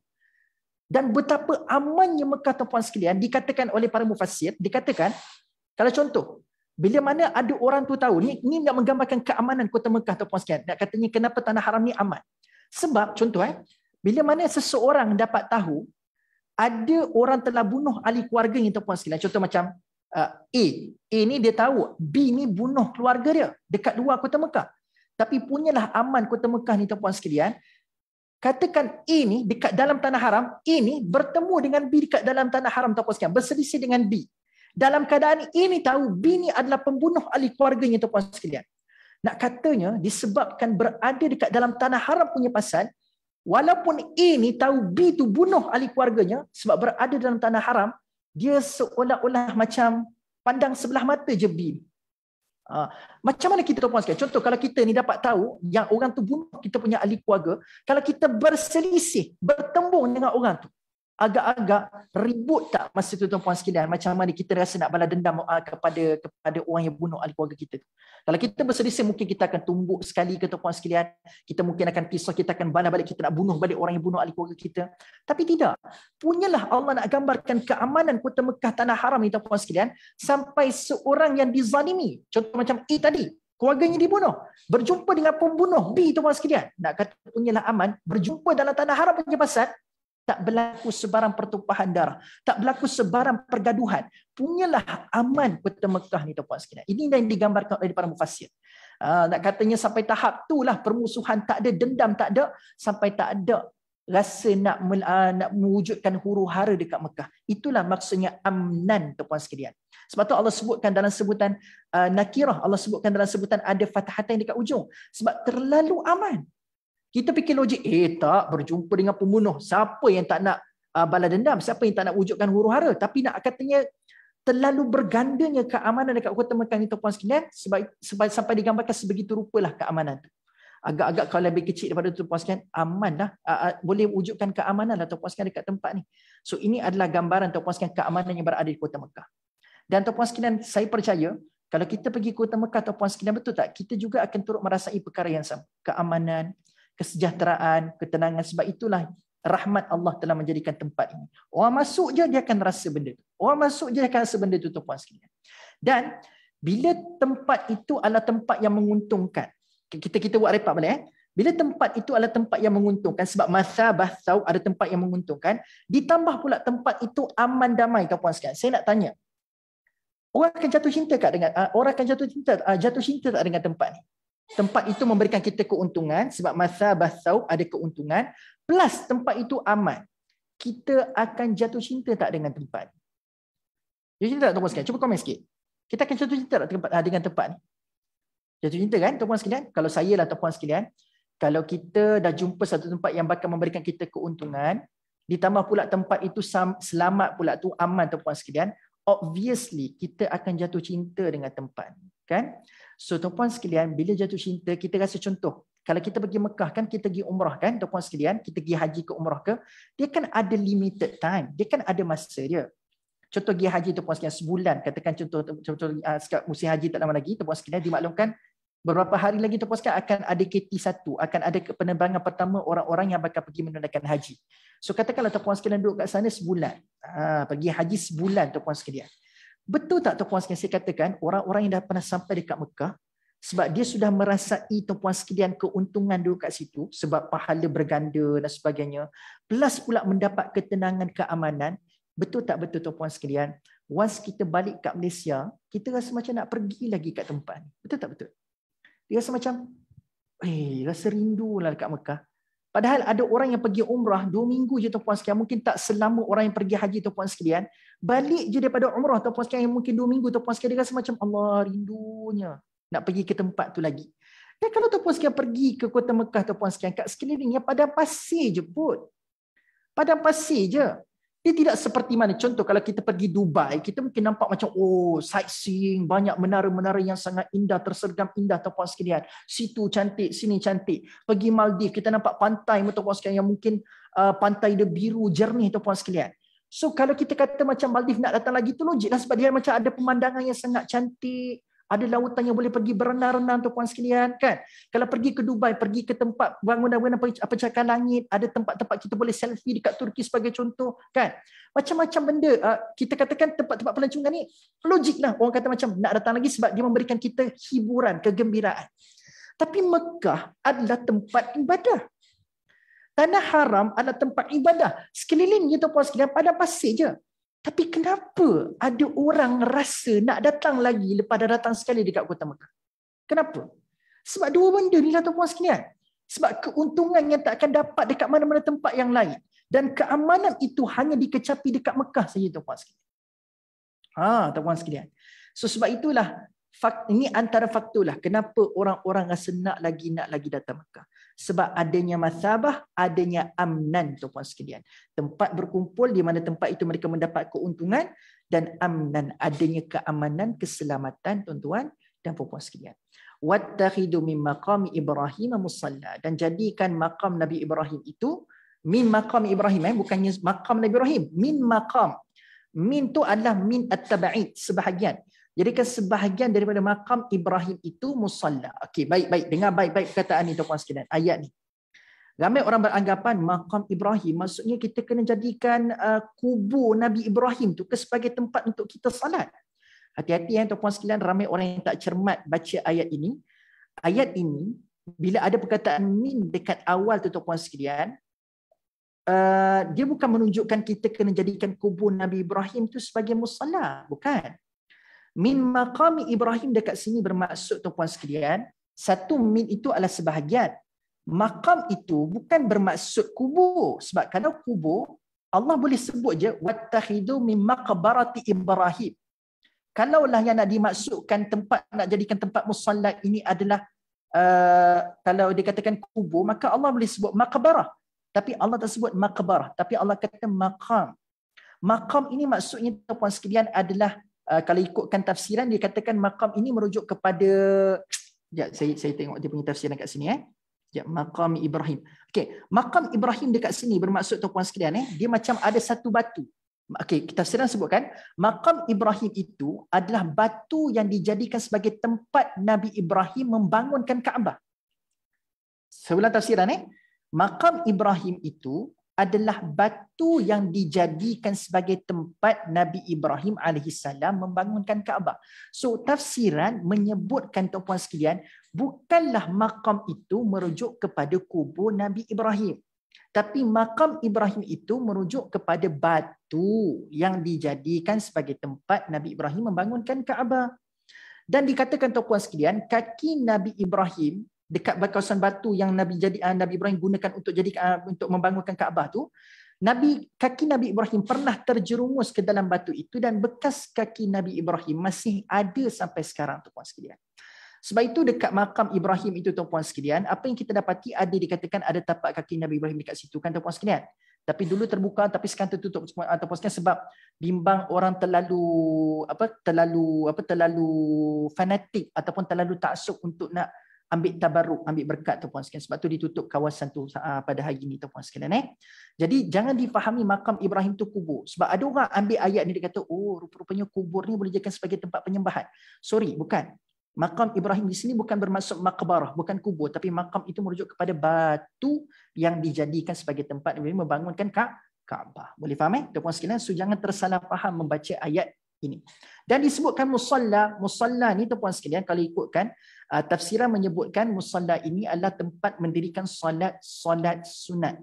Dan betapa amannya Mekah tempat sekian dikatakan oleh para mufassir dikatakan kalau contoh bila mana ada orang tu tahu ni ni nak menggambarkan keamanan kota Mekah tempat sekian? Nak katanya kenapa tanah haram ni aman? Sebab contoh eh bila mana seseorang dapat tahu ada orang telah bunuh ahli keluarga yang tuan-tuan Contoh macam Uh, A. A ni dia tahu B ni bunuh keluarga dia dekat dua kota Mekah. Tapi punyalah aman kota Mekah ni tuan-puan sekalian. Katakan A ni dekat dalam tanah haram, A ni bertemu dengan B dekat dalam tanah haram tuan-puan sekalian, berselisih dengan B. Dalam keadaan A ni tahu B ni adalah pembunuh ahli keluarganya tuan-puan sekalian. Nak katanya disebabkan berada dekat dalam tanah haram punya pasal, walaupun A ni tahu B tu bunuh ahli keluarganya sebab berada dalam tanah haram, dia seolah-olah macam pandang sebelah mata je bin. Uh, macam mana kita perempuan sekarang? Contoh kalau kita ni dapat tahu yang orang tu bunuh kita punya ahli keluarga, kalau kita berselisih, bertembung dengan orang tu agak-agak ribut tak masa tu tuan-puan sekalian macam mana kita rasa nak balas dendam ah, kepada kepada orang yang bunuh ahli keluarga kita tu. Kalau kita berselisih mungkin kita akan tumbuk sekali ke tuan-puan sekalian, kita mungkin akan pisau kita akan balas balik kita nak bunuh balik orang yang bunuh ahli keluarga kita. Tapi tidak. Punyalah Allah nak gambarkan keamanan kota Mekah tanah haram ni tuan-puan sekalian sampai seorang yang dizalimi, contoh macam E tadi, keluarganya dibunuh, berjumpa dengan pembunuh B tuan-puan sekalian. Nak kata punyalah aman, berjumpa dalam tanah haram punya pasal, tak berlaku sebarang pertumpahan darah, tak berlaku sebarang pergaduhan. Punyalah aman kota Mekah ni tuan-tuan sekalian. Ini yang digambarkan oleh para mufassir. Ah, nak katanya sampai tahap tu lah permusuhan tak ada, dendam tak ada, sampai tak ada rasa nak ah, nak mewujudkan huru hara dekat Mekah. Itulah maksudnya amnan tuan-tuan sekalian. Sebab tu Allah sebutkan dalam sebutan ah, nakirah, Allah sebutkan dalam sebutan ada fathatain dekat ujung. Sebab terlalu aman. Kita fikir logik, eh tak berjumpa dengan pembunuh. Siapa yang tak nak uh, balas dendam? Siapa yang tak nak wujudkan huru hara? Tapi nak katanya terlalu bergandanya keamanan dekat kota Mekah ni tuan-tuan sekalian sebab, sebab, sampai digambarkan sebegitu rupalah keamanan tu. Agak-agak kalau lebih kecil daripada tu tuan-tuan sekalian aman lah. Uh, ah, uh, ah, boleh wujudkan keamanan lah tuan-tuan sekalian dekat tempat ni. So ini adalah gambaran tuan-tuan sekalian keamanan yang berada di kota Mekah. Dan tuan-tuan sekalian saya percaya kalau kita pergi kota Mekah tuan-tuan sekalian betul tak? Kita juga akan turut merasai perkara yang sama. Keamanan, kesejahteraan, ketenangan. Sebab itulah rahmat Allah telah menjadikan tempat ini. Orang masuk je dia akan rasa benda tu. Orang masuk je dia akan rasa benda tu tuan-tuan sekalian. Dan bila tempat itu adalah tempat yang menguntungkan. Kita kita buat repak boleh eh? Bila tempat itu adalah tempat yang menguntungkan sebab masa bahsau ada tempat yang menguntungkan, ditambah pula tempat itu aman damai tuan puan sekalian. Saya nak tanya. Orang akan jatuh cinta tak dengan ah, orang akan jatuh cinta ah, jatuh cinta tak dengan tempat ni? tempat itu memberikan kita keuntungan sebab masa basau ada keuntungan plus tempat itu aman kita akan jatuh cinta tak dengan tempat jatuh cinta tak tuan sekalian cuba komen sikit kita akan jatuh cinta tak tempat, ah, dengan tempat ni jatuh cinta kan tuan sekalian kalau saya lah tuan sekalian kalau kita dah jumpa satu tempat yang bakal memberikan kita keuntungan ditambah pula tempat itu selamat pula tu aman tuan sekalian obviously kita akan jatuh cinta dengan tempat ni kan so tuan-tuan sekalian bila jatuh cinta kita rasa contoh kalau kita pergi Mekah kan kita pergi umrah kan tuan-tuan sekalian kita pergi haji ke umrah ke dia kan ada limited time dia kan ada masa dia contoh pergi haji tuan-tuan sekalian sebulan katakan contoh contoh uh, musim haji tak lama lagi tuan-tuan sekalian dimaklumkan beberapa hari lagi tuan-tuan sekalian akan ada KT1, akan ada penerbangan pertama orang-orang yang bakal pergi menunaikan haji. So katakanlah tuan-tuan sekalian duduk kat sana sebulan. Ha, pergi haji sebulan tuan-tuan sekalian. Betul tak Tuan Puan sekalian saya katakan orang-orang yang dah pernah sampai dekat Mekah sebab dia sudah merasai Tuan Puan sekalian keuntungan dulu kat situ sebab pahala berganda dan sebagainya plus pula mendapat ketenangan keamanan betul tak betul Tuan Puan sekalian once kita balik kat Malaysia kita rasa macam nak pergi lagi kat tempat ni betul tak betul dia rasa macam eh rasa rindu rindulah dekat Mekah Padahal ada orang yang pergi umrah dua minggu je tuan-puan sekalian. Mungkin tak selama orang yang pergi haji tuan-puan sekalian balik je daripada umrah ataupun sekarang yang mungkin 2 minggu ataupun sekarang dia rasa macam Allah rindunya nak pergi ke tempat tu lagi. Dan kalau ataupun sekarang pergi ke kota Mekah ataupun sekarang kat sekeliling yang padang pasir je pun. Padang pasir je. Dia tidak seperti mana. Contoh kalau kita pergi Dubai, kita mungkin nampak macam oh sightseeing, banyak menara-menara yang sangat indah, tersergam indah ataupun sekalian. Situ cantik, sini cantik. Pergi Maldives, kita nampak pantai ataupun sekalian yang mungkin uh, pantai dia biru, jernih ataupun sekalian. So kalau kita kata macam Maldives nak datang lagi tu logiklah sebab dia macam ada pemandangan yang sangat cantik, ada lautan yang boleh pergi berenang-renang tu puan sekalian kan. Kalau pergi ke Dubai, pergi ke tempat bangunan-bangunan pencakar langit, ada tempat-tempat kita boleh selfie dekat Turki sebagai contoh kan. Macam-macam benda ah, kita katakan tempat-tempat pelancongan ni logiklah orang kata macam nak datang lagi sebab dia memberikan kita hiburan, kegembiraan. Tapi Mekah adalah tempat ibadah. Tanah haram adalah tempat ibadah. Sekelilingnya itu puas kita pada pasir je. Tapi kenapa ada orang rasa nak datang lagi lepas dah datang sekali dekat kota Mekah? Kenapa? Sebab dua benda ni lah tu puas kenyataan. Sebab keuntungan yang tak akan dapat dekat mana-mana tempat yang lain. Dan keamanan itu hanya dikecapi dekat Mekah saja tu puas kenyataan. Ha, tu puas kenyataan. So sebab itulah, ini antara faktulah kenapa orang-orang rasa nak lagi, nak lagi datang Mekah sebab adanya masabah, adanya amnan tu puan sekalian. Tempat berkumpul di mana tempat itu mereka mendapat keuntungan dan amnan adanya keamanan, keselamatan tuan-tuan dan puan-puan sekalian. Wattakhidu min maqam Ibrahim musalla dan jadikan makam Nabi Ibrahim itu min maqam Ibrahim eh bukannya makam Nabi Ibrahim min maqam min tu adalah min at-tabi'id sebahagian jadikan sebahagian daripada makam Ibrahim itu musalla. Okey, baik-baik dengar baik-baik perkataan ini tuan-tuan sekalian. Ayat ni. Ramai orang beranggapan makam Ibrahim maksudnya kita kena jadikan uh, kubur Nabi Ibrahim tu ke sebagai tempat untuk kita salat. Hati-hati ya eh, tuan-tuan sekalian, ramai orang yang tak cermat baca ayat ini. Ayat ini bila ada perkataan min dekat awal tu tuan-tuan sekalian, uh, dia bukan menunjukkan kita kena jadikan kubur Nabi Ibrahim tu sebagai musalla, bukan. Min maqami Ibrahim dekat sini bermaksud tuan-tuan sekalian, satu min itu adalah sebahagian. Makam itu bukan bermaksud kubur. Sebab kalau kubur, Allah boleh sebut je, وَاتَّخِذُ min مَقْبَرَةِ Ibrahim. Kalaulah yang nak dimaksudkan tempat, nak jadikan tempat musalla ini adalah, uh, kalau dikatakan kubur, maka Allah boleh sebut maqbarah. Tapi Allah tak sebut maqbarah. Tapi Allah kata makam. Makam ini maksudnya, tuan-tuan sekalian, adalah Uh, kalau ikutkan tafsiran dia katakan maqam ini merujuk kepada ya saya saya tengok dia punya tafsiran kat sini eh ya maqam Ibrahim okey maqam Ibrahim dekat sini bermaksud tuan-tuan sekalian eh dia macam ada satu batu okey kita tafsiran sebutkan maqam Ibrahim itu adalah batu yang dijadikan sebagai tempat Nabi Ibrahim membangunkan Kaabah sebelah tafsiran eh maqam Ibrahim itu adalah batu yang dijadikan sebagai tempat Nabi Ibrahim AS membangunkan Kaabah. So tafsiran menyebutkan tuan-puan sekalian, bukanlah makam itu merujuk kepada kubur Nabi Ibrahim. Tapi makam Ibrahim itu merujuk kepada batu yang dijadikan sebagai tempat Nabi Ibrahim membangunkan Kaabah. Dan dikatakan tuan-puan sekalian, kaki Nabi Ibrahim dekat kawasan batu yang Nabi jadi ah, Nabi Ibrahim gunakan untuk jadi ah, untuk membangunkan Kaabah tu Nabi kaki Nabi Ibrahim pernah terjerumus ke dalam batu itu dan bekas kaki Nabi Ibrahim masih ada sampai sekarang tu, tuan sekalian. Sebab itu dekat makam Ibrahim itu tu, tuan sekalian, apa yang kita dapati ada dikatakan ada tapak kaki Nabi Ibrahim dekat situ kan tu tuan sekalian. Tapi dulu terbuka tapi sekarang tertutup Atau ah, tuan sekalian sebab bimbang orang terlalu apa terlalu apa terlalu fanatik ataupun terlalu taksub untuk nak ambil tabaruk, ambil berkat tu, tuan sekalian. Sebab tu ditutup kawasan tu uh, pada hari ini tuan-tuan sekalian eh. Jadi jangan difahami makam Ibrahim tu kubur. Sebab ada orang ambil ayat ni dia kata, "Oh, rupanya kubur ni boleh jadikan sebagai tempat penyembahan." Sorry, bukan. Makam Ibrahim di sini bukan bermaksud makbarah, bukan kubur, tapi makam itu merujuk kepada batu yang dijadikan sebagai tempat Ibrahim membangunkan Ka Kaabah. Boleh faham eh? Tuan-tuan sekalian, so jangan tersalah faham membaca ayat ini. Dan disebutkan musalla, musalla ni tuan-tuan sekalian kalau ikutkan Ah, tafsiran menyebutkan musalla ini adalah tempat mendirikan solat-solat sunat.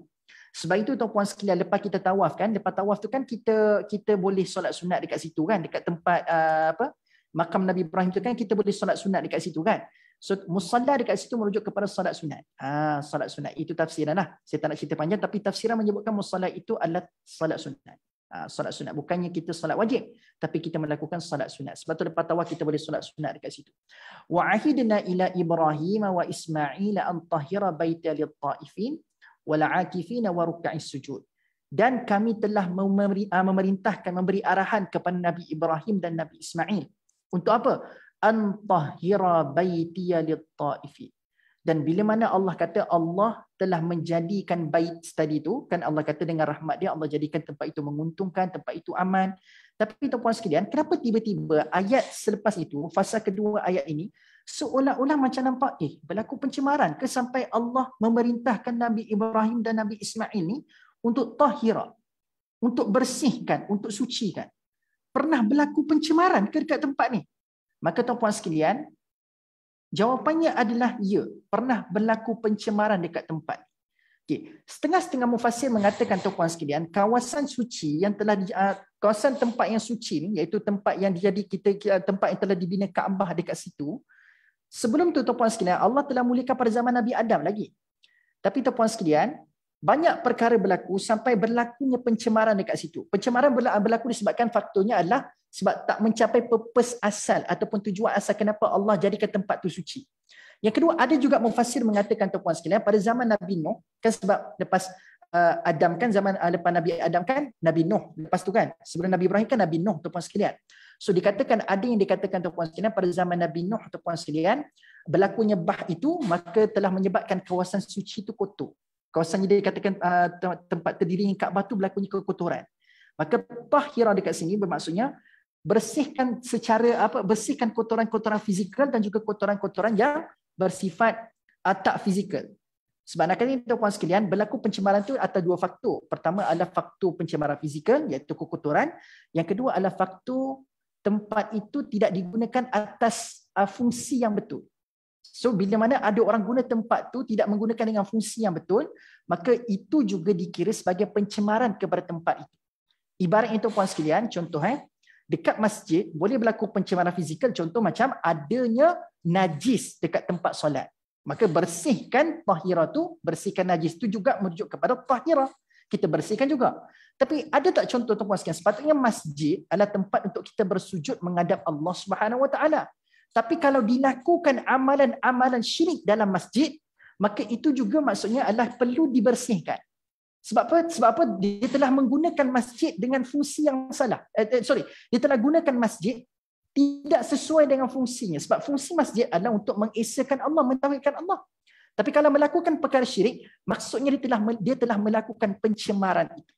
Sebab itu tuan-puan sekalian lepas kita tawaf kan, lepas tawaf tu kan kita kita boleh solat sunat dekat situ kan, dekat tempat uh, apa? makam Nabi Ibrahim tu kan kita boleh solat sunat dekat situ kan. So musalla dekat situ merujuk kepada solat sunat. Ah ha, solat sunat itu tafsirannya. Saya tak nak cerita panjang tapi tafsiran menyebutkan musalla itu adalah solat sunat. Ah, solat sunat. Bukannya kita solat wajib, tapi kita melakukan solat sunat. Sebab tu lepas tawaf kita boleh solat sunat dekat situ. Wa ahidna ila Ibrahim wa Ismail an tahira baita lit-taifin wal akifin wa ruk'is sujud. Dan kami telah ah, memerintahkan memberi arahan kepada Nabi Ibrahim dan Nabi Ismail. Untuk apa? An tahira baitiya lit-taifin. Dan bila mana Allah kata Allah telah menjadikan bait tadi tu, kan Allah kata dengan rahmat dia Allah jadikan tempat itu menguntungkan, tempat itu aman. Tapi tuan-tuan sekalian, kenapa tiba-tiba ayat selepas itu, fasa kedua ayat ini, seolah-olah macam nampak eh berlaku pencemaran ke sampai Allah memerintahkan Nabi Ibrahim dan Nabi Ismail ni untuk tahira, untuk bersihkan, untuk sucikan. Pernah berlaku pencemaran ke dekat tempat ni? Maka tuan-tuan sekalian, Jawapannya adalah ya, pernah berlaku pencemaran dekat tempat. Okey, setengah-setengah mufasir mengatakan tuan-tuan sekalian, kawasan suci yang telah di, uh, kawasan tempat yang suci ni iaitu tempat yang jadi kita uh, tempat yang telah dibina Kaabah dekat situ. Sebelum tu tuan-tuan sekalian, Allah telah mulikan pada zaman Nabi Adam lagi. Tapi tuan-tuan sekalian, banyak perkara berlaku sampai berlakunya pencemaran dekat situ. Pencemaran berlaku disebabkan faktornya adalah sebab tak mencapai pepes asal ataupun tujuan asal kenapa Allah jadikan tempat tu suci. Yang kedua, ada juga mufassir mengatakan tuan-tuan sekalian, pada zaman Nabi Nuh, kan sebab lepas uh, Adam kan, zaman uh, lepas Nabi Adam kan, Nabi Nuh. Lepas tu kan, sebelum Nabi Ibrahim kan Nabi Nuh, tuan-tuan sekalian. So dikatakan, ada yang dikatakan tuan-tuan sekalian, pada zaman Nabi Nuh, tuan-tuan sekalian, berlakunya bah itu, maka telah menyebabkan kawasan suci itu kotor kawasan yang dikatakan uh, tempat terdiri yang Kaabah tu berlakunya kekotoran. Maka tahira dekat sini bermaksudnya bersihkan secara apa bersihkan kotoran-kotoran fizikal dan juga kotoran-kotoran yang bersifat uh, tak fizikal. Sebab nak kata tuan-tuan sekalian berlaku pencemaran tu atas dua faktor. Pertama adalah faktor pencemaran fizikal iaitu kekotoran. Yang kedua adalah faktor tempat itu tidak digunakan atas uh, fungsi yang betul. So bila mana ada orang guna tempat tu tidak menggunakan dengan fungsi yang betul, maka itu juga dikira sebagai pencemaran kepada tempat itu. Ibarat itu puan sekalian, contoh eh, dekat masjid boleh berlaku pencemaran fizikal contoh macam adanya najis dekat tempat solat. Maka bersihkan tahira tu, bersihkan najis tu juga merujuk kepada tahira. Kita bersihkan juga. Tapi ada tak contoh tuan-tuan sekalian? Sepatutnya masjid adalah tempat untuk kita bersujud menghadap Allah Subhanahu Wa Taala. Tapi kalau dilakukan amalan-amalan syirik dalam masjid, maka itu juga maksudnya adalah perlu dibersihkan. Sebab apa? Sebab apa? Dia telah menggunakan masjid dengan fungsi yang salah. Eh, eh sorry, dia telah gunakan masjid tidak sesuai dengan fungsinya. Sebab fungsi masjid adalah untuk mengesahkan Allah, mentauhidkan Allah. Tapi kalau melakukan perkara syirik, maksudnya dia telah dia telah melakukan pencemaran itu.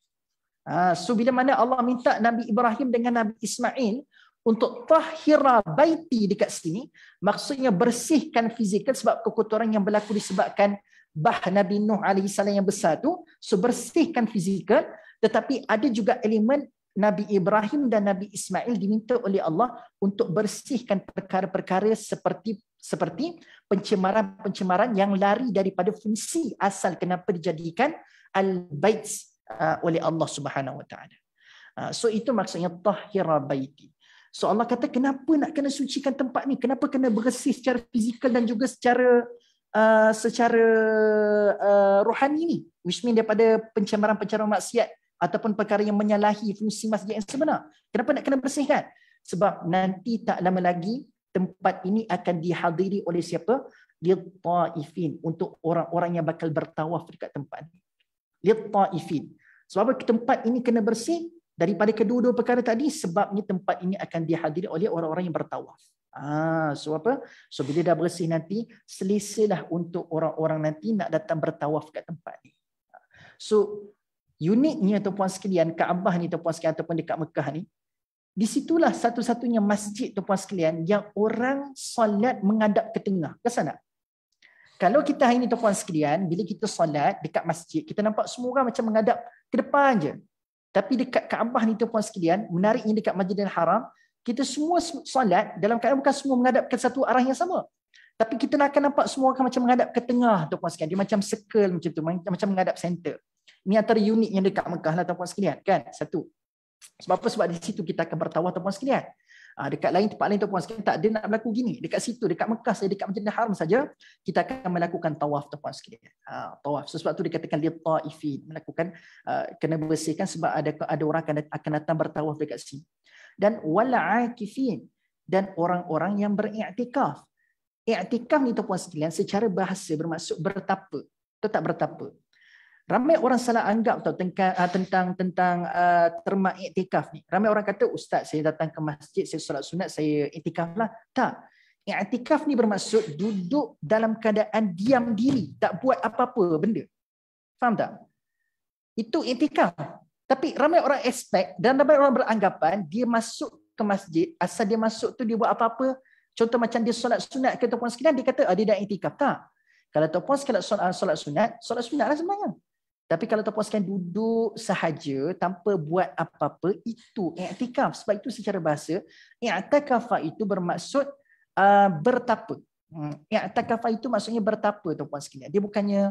Ha, so bila mana Allah minta Nabi Ibrahim dengan Nabi Ismail untuk tahira baiti dekat sini maksudnya bersihkan fizikal sebab kekotoran yang berlaku disebabkan bah Nabi Nuh alaihi salam yang besar tu so bersihkan fizikal tetapi ada juga elemen Nabi Ibrahim dan Nabi Ismail diminta oleh Allah untuk bersihkan perkara-perkara seperti seperti pencemaran-pencemaran yang lari daripada fungsi asal kenapa dijadikan al-bait uh, oleh Allah Subhanahu wa taala. Uh, so itu maksudnya tahira baiti. So Allah kata kenapa nak kena sucikan tempat ni? Kenapa kena bersih secara fizikal dan juga secara uh, secara uh, rohani ni? Which mean daripada pencemaran-pencemaran maksiat ataupun perkara yang menyalahi fungsi masjid yang sebenar. Kenapa nak kena bersihkan? Sebab nanti tak lama lagi tempat ini akan dihadiri oleh siapa? Lidtaifin. Untuk orang-orang yang bakal bertawaf dekat tempat ini. Lidtaifin. Sebab tempat ini kena bersih daripada kedua-dua perkara tadi sebabnya tempat ini akan dihadiri oleh orang-orang yang bertawaf. Ah, so apa? So bila dah bersih nanti, selesalah untuk orang-orang nanti nak datang bertawaf kat tempat ni. So uniknya tuan-tuan sekalian, Kaabah ni tuan-tuan sekalian ataupun dekat Mekah ni, di situlah satu-satunya masjid tuan-tuan sekalian yang orang solat menghadap ke tengah. ke sana. Kalau kita hari ni tuan-tuan sekalian, bila kita solat dekat masjid, kita nampak semua orang macam menghadap ke depan je. Tapi dekat Kaabah ni tuan-puan sekalian, menariknya dekat Masjidil Haram, kita semua solat dalam keadaan bukan semua menghadap ke satu arah yang sama. Tapi kita nak akan nampak semua akan macam menghadap ke tengah tuan-puan sekalian. Dia macam circle macam tu, macam menghadap center. Ini antara unit yang dekat Mekah lah tuan-puan sekalian, kan? Satu. Sebab apa? Sebab di situ kita akan bertawah tuan-puan sekalian. Ha, dekat lain tempat lain tuan-tuan sekalian tak ada nak berlaku gini. Dekat situ, dekat Mekah saja, dekat Madinah Haram saja, kita akan melakukan tawaf tuan-tuan sekalian. Ah, tawaf. So, sebab tu dikatakan dia ta'ifi melakukan uh, kena bersihkan sebab ada ada orang akan, akan datang bertawaf dekat sini. Dan wala akifin dan orang-orang yang beriktikaf. Iktikaf ni tuan-tuan sekalian secara bahasa bermaksud bertapa. Tetap bertapa. Ramai orang salah anggap tau ah, tentang tentang tentang uh, terma iktikaf ni. Ramai orang kata ustaz saya datang ke masjid saya solat sunat saya iktikaf lah. Tak. Iktikaf ni bermaksud duduk dalam keadaan diam diri, tak buat apa-apa benda. Faham tak? Itu iktikaf. Tapi ramai orang expect dan ramai orang beranggapan dia masuk ke masjid, asal dia masuk tu dia buat apa-apa. Contoh macam dia solat sunat ke ataupun sekian dia kata ah, dia dah iktikaf. Tak. Kalau tak puas kalau ah, solat sunat, solat sunat lah sembahyang. Tapi kalau terpuaskan duduk sahaja tanpa buat apa-apa, itu i'tikaf. Sebab itu secara bahasa, i'takafa itu bermaksud uh, bertapa. Hmm, i'takafa itu maksudnya bertapa, tuan-puan sekalian. Dia bukannya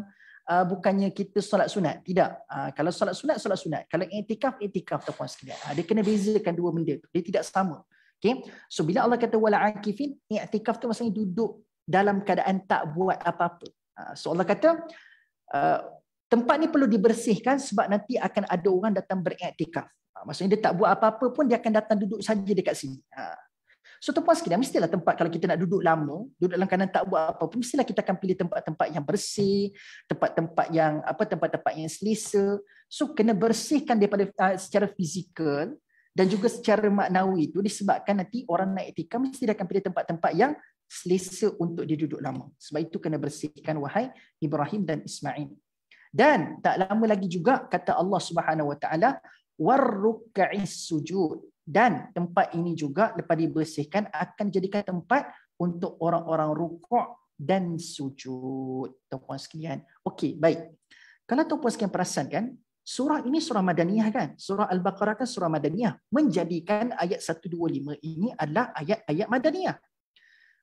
uh, bukannya kita solat sunat. Tidak. Uh, kalau solat sunat, solat sunat. Kalau i'tikaf, i'tikaf, tuan-puan sekalian. Uh, dia kena bezakan dua benda. Dia tidak sama. Okey. So, bila Allah kata, wala'akifin, i'tikaf itu maksudnya duduk dalam keadaan tak buat apa-apa. Uh, so, Allah kata, uh, Tempat ni perlu dibersihkan sebab nanti akan ada orang datang beriktikaf. Ha, maksudnya dia tak buat apa-apa pun dia akan datang duduk saja dekat sini. Ha. So tu pun sekedar mestilah tempat kalau kita nak duduk lama, duduk dalam kanan tak buat apa pun mestilah kita akan pilih tempat-tempat yang bersih, tempat-tempat yang apa tempat-tempat yang selesa. So kena bersihkan daripada uh, secara fizikal dan juga secara maknawi itu disebabkan nanti orang naik etika mesti dia akan pilih tempat-tempat yang selesa untuk dia duduk lama. Sebab itu kena bersihkan wahai Ibrahim dan Ismail. Dan tak lama lagi juga kata Allah Subhanahu Wa Taala warruk'is sujud dan tempat ini juga lepas dibersihkan akan jadikan tempat untuk orang-orang rukuk dan sujud. Tuan-tuan sekalian. Okey, baik. Kalau tuan-tuan sekalian perasan kan, surah ini surah Madaniyah kan? Surah Al-Baqarah kan surah Madaniyah. Menjadikan ayat 125 ini adalah ayat-ayat Madaniyah.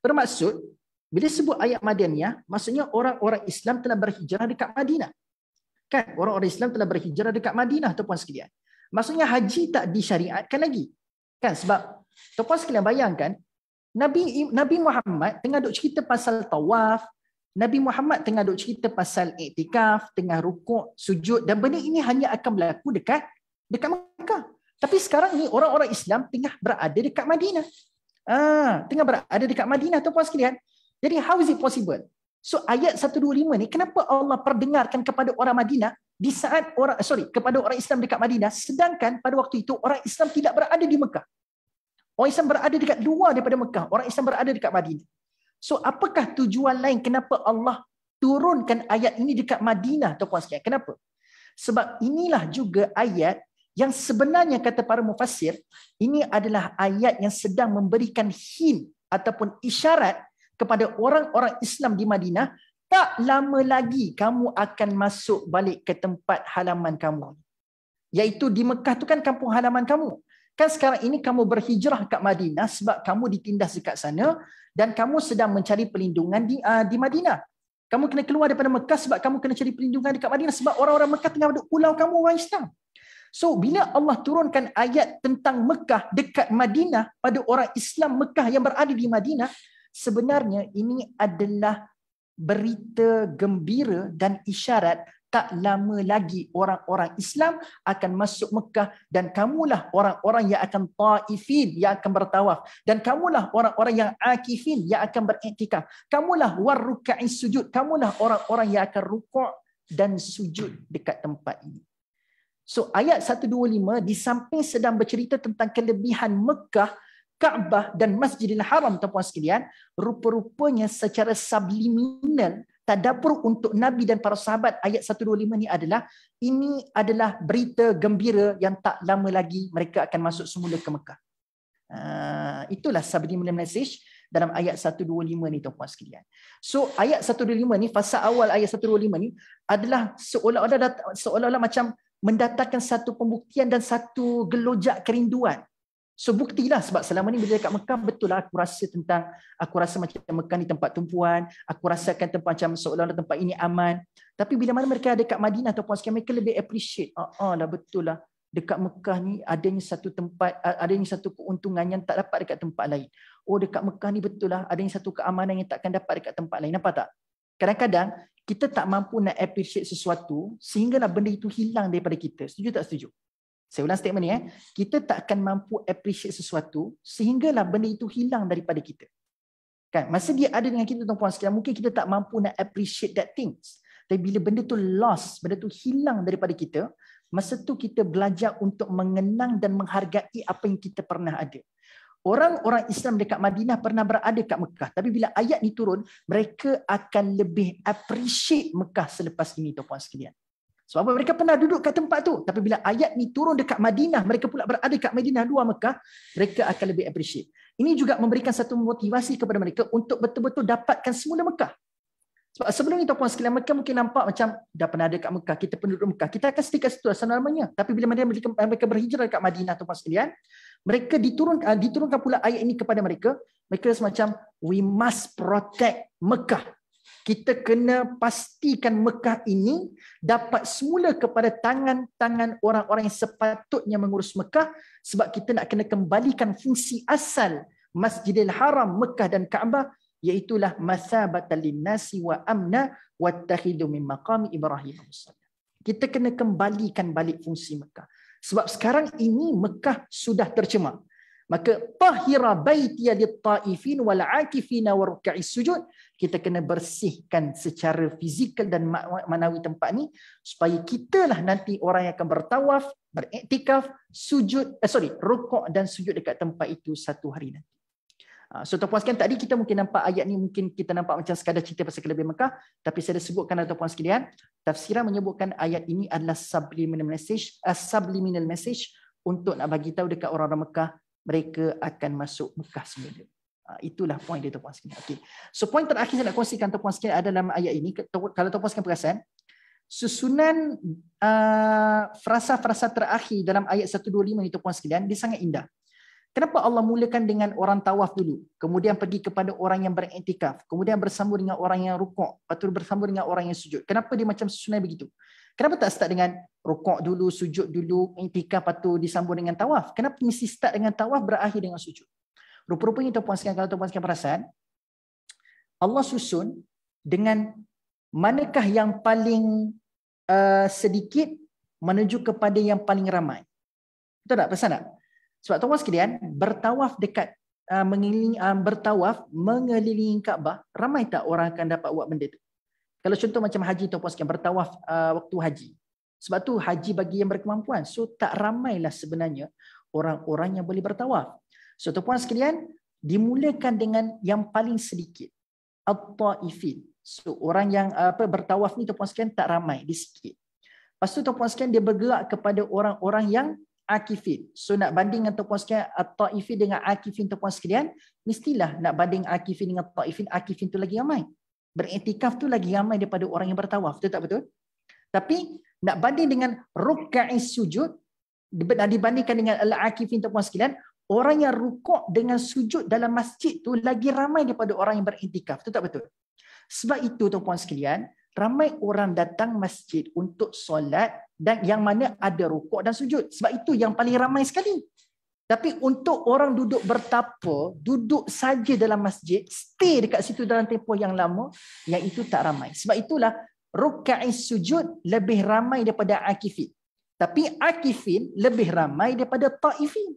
Bermaksud, bila sebut ayat Madaniyah, maksudnya orang-orang Islam telah berhijrah dekat Madinah. Kan orang-orang Islam telah berhijrah dekat Madinah tuan-tuan sekalian. Maksudnya haji tak disyariatkan lagi. Kan sebab tuan-tuan sekalian bayangkan Nabi Nabi Muhammad tengah duk cerita pasal tawaf, Nabi Muhammad tengah duk cerita pasal iktikaf, tengah rukuk, sujud dan benda ini hanya akan berlaku dekat dekat Mekah. Tapi sekarang ni orang-orang Islam tengah berada dekat Madinah. Ah, tengah berada dekat Madinah tuan-tuan sekalian. Jadi how is it possible? So ayat 125 ni kenapa Allah perdengarkan kepada orang Madinah di saat orang eh, sorry kepada orang Islam dekat Madinah sedangkan pada waktu itu orang Islam tidak berada di Mekah. Orang Islam berada dekat luar daripada Mekah, orang Islam berada dekat Madinah. So apakah tujuan lain kenapa Allah turunkan ayat ini dekat Madinah tu puan sekalian? Kenapa? Sebab inilah juga ayat yang sebenarnya kata para mufassir, ini adalah ayat yang sedang memberikan hin ataupun isyarat kepada orang-orang Islam di Madinah, tak lama lagi kamu akan masuk balik ke tempat halaman kamu. Yaitu di Mekah tu kan kampung halaman kamu. Kan sekarang ini kamu berhijrah ke Madinah sebab kamu ditindas dekat sana dan kamu sedang mencari perlindungan di uh, di Madinah. Kamu kena keluar daripada Mekah sebab kamu kena cari perlindungan dekat Madinah sebab orang-orang Mekah tengah duduk pulau kamu orang Islam. So bila Allah turunkan ayat tentang Mekah dekat Madinah pada orang Islam Mekah yang berada di Madinah, sebenarnya ini adalah berita gembira dan isyarat tak lama lagi orang-orang Islam akan masuk Mekah dan kamulah orang-orang yang akan taifin yang akan bertawaf dan kamulah orang-orang yang akifin yang akan beriktikaf kamulah warruka'i sujud kamulah orang-orang yang akan rukuk dan sujud dekat tempat ini so ayat 125 di samping sedang bercerita tentang kelebihan Mekah Kaabah dan Masjidil Haram tuan-tuan sekalian, rupa-rupanya secara subliminal tadabur untuk Nabi dan para sahabat ayat 125 ni adalah ini adalah berita gembira yang tak lama lagi mereka akan masuk semula ke Mekah. Uh, itulah subliminal message dalam ayat 125 ni tuan-tuan sekalian. So ayat 125 ni fasa awal ayat 125 ni adalah seolah-olah seolah-olah macam mendatangkan satu pembuktian dan satu gelojak kerinduan So buktilah sebab selama ni bila dekat Mekah betul lah aku rasa tentang aku rasa macam Mekah ni tempat tumpuan, aku rasakan tempat macam seolah-olah tempat ini aman. Tapi bila mana mereka ada dekat Madinah ataupun sekian mereka lebih appreciate. Ah, ah lah betul lah dekat Mekah ni adanya satu tempat ada yang satu keuntungan yang tak dapat dekat tempat lain. Oh dekat Mekah ni betul lah ada yang satu keamanan yang takkan dapat dekat tempat lain. Nampak tak? Kadang-kadang kita tak mampu nak appreciate sesuatu sehinggalah benda itu hilang daripada kita. Setuju tak setuju? Saya ulang statement ni eh. Kita tak akan mampu appreciate sesuatu sehinggalah benda itu hilang daripada kita. Kan? Masa dia ada dengan kita tuan-tuan sekalian, mungkin kita tak mampu nak appreciate that things. Tapi bila benda tu lost, benda tu hilang daripada kita, masa tu kita belajar untuk mengenang dan menghargai apa yang kita pernah ada. Orang-orang Islam dekat Madinah pernah berada kat Mekah. Tapi bila ayat ni turun, mereka akan lebih appreciate Mekah selepas ini tuan-tuan sekalian. Sebab mereka pernah duduk kat tempat tu. Tapi bila ayat ni turun dekat Madinah, mereka pula berada kat Madinah, luar Mekah, mereka akan lebih appreciate. Ini juga memberikan satu motivasi kepada mereka untuk betul-betul dapatkan semula Mekah. Sebab sebelum ni tuan-tuan sekalian Mekah mungkin nampak macam dah pernah ada kat Mekah, kita penduduk Mekah. Kita akan stick kat situ asal namanya. Tapi bila mereka mereka berhijrah dekat Madinah tuan-tuan sekalian, mereka diturunkan ah, diturunkan pula ayat ini kepada mereka, mereka semacam we must protect Mekah kita kena pastikan Mekah ini dapat semula kepada tangan-tangan orang-orang yang sepatutnya mengurus Mekah sebab kita nak kena kembalikan fungsi asal Masjidil Haram, Mekah dan Kaabah iaitu lah masabatan linnasi wa amna wattakhidhu min maqami Ibrahim Kita kena kembalikan balik fungsi Mekah. Sebab sekarang ini Mekah sudah tercemar. Maka tahira baiti li taifin wal akifin wa ruk'i sujud kita kena bersihkan secara fizikal dan manawi tempat ni supaya kitalah nanti orang yang akan bertawaf, beriktikaf, sujud, eh, sorry, rukuk dan sujud dekat tempat itu satu hari nanti. Ha, so terpuaskan tadi kita mungkin nampak ayat ni mungkin kita nampak macam sekadar cerita pasal kelebihan Mekah tapi saya dah sebutkan atau lah, puan sekalian tafsirah menyebutkan ayat ini adalah subliminal message a eh, subliminal message untuk nak bagi tahu dekat orang-orang Mekah mereka akan masuk Mekah semula. Ah, itulah poin dia tuan-tuan sekalian. Okey. So poin terakhir saya nak kongsikan tuan-tuan sekalian adalah dalam ayat ini kalau tuan-tuan sekalian perasan susunan uh, frasa-frasa terakhir dalam ayat 125 ni tuan-tuan sekalian dia sangat indah. Kenapa Allah mulakan dengan orang tawaf dulu, kemudian pergi kepada orang yang beriktikaf, kemudian bersambung dengan orang yang rukuk, lepas bersambung dengan orang yang sujud. Kenapa dia macam susunan begitu? Kenapa tak start dengan rukuk dulu, sujud dulu, intikah patu disambung dengan tawaf? Kenapa mesti start dengan tawaf berakhir dengan sujud? Rupa-rupanya tuan-puan sekalian, kalau tuan-puan sekalian perasan, Allah susun dengan manakah yang paling uh, sedikit menuju kepada yang paling ramai. Betul tak? Pasal tak? Sebab tuan-puan sekalian, bertawaf dekat uh, eh, mengelilingi uh, eh, bertawaf mengelilingi Kaabah, ramai tak orang akan dapat buat benda tu? Kalau contoh macam haji tuan puan bertawaf uh, waktu haji. Sebab tu haji bagi yang berkemampuan. So tak ramailah sebenarnya orang-orang yang boleh bertawaf. So tuan puan sekalian dimulakan dengan yang paling sedikit. At-taifin. So orang yang uh, apa bertawaf ni tuan puan sekalian tak ramai, dia sikit. Pastu tuan puan sekalian dia bergerak kepada orang-orang yang akifin. So nak banding dengan tuan sekalian at-taifin dengan akifin tuan puan sekalian, mestilah nak banding akifin dengan taifin, akifin tu lagi ramai. Beriktikaf tu lagi ramai daripada orang yang bertawaf. Betul tak betul? Tapi nak banding dengan ruka'i sujud, nak dibandingkan dengan al-akifin ataupun sekalian, orang yang rukuk dengan sujud dalam masjid tu lagi ramai daripada orang yang beriktikaf. Betul tak betul? Sebab itu untuk puan sekalian, ramai orang datang masjid untuk solat dan yang mana ada rukuk dan sujud. Sebab itu yang paling ramai sekali. Tapi untuk orang duduk bertapa, duduk saja dalam masjid, stay dekat situ dalam tempoh yang lama, yang itu tak ramai. Sebab itulah rukai sujud lebih ramai daripada akifin. Tapi akifin lebih ramai daripada taifin.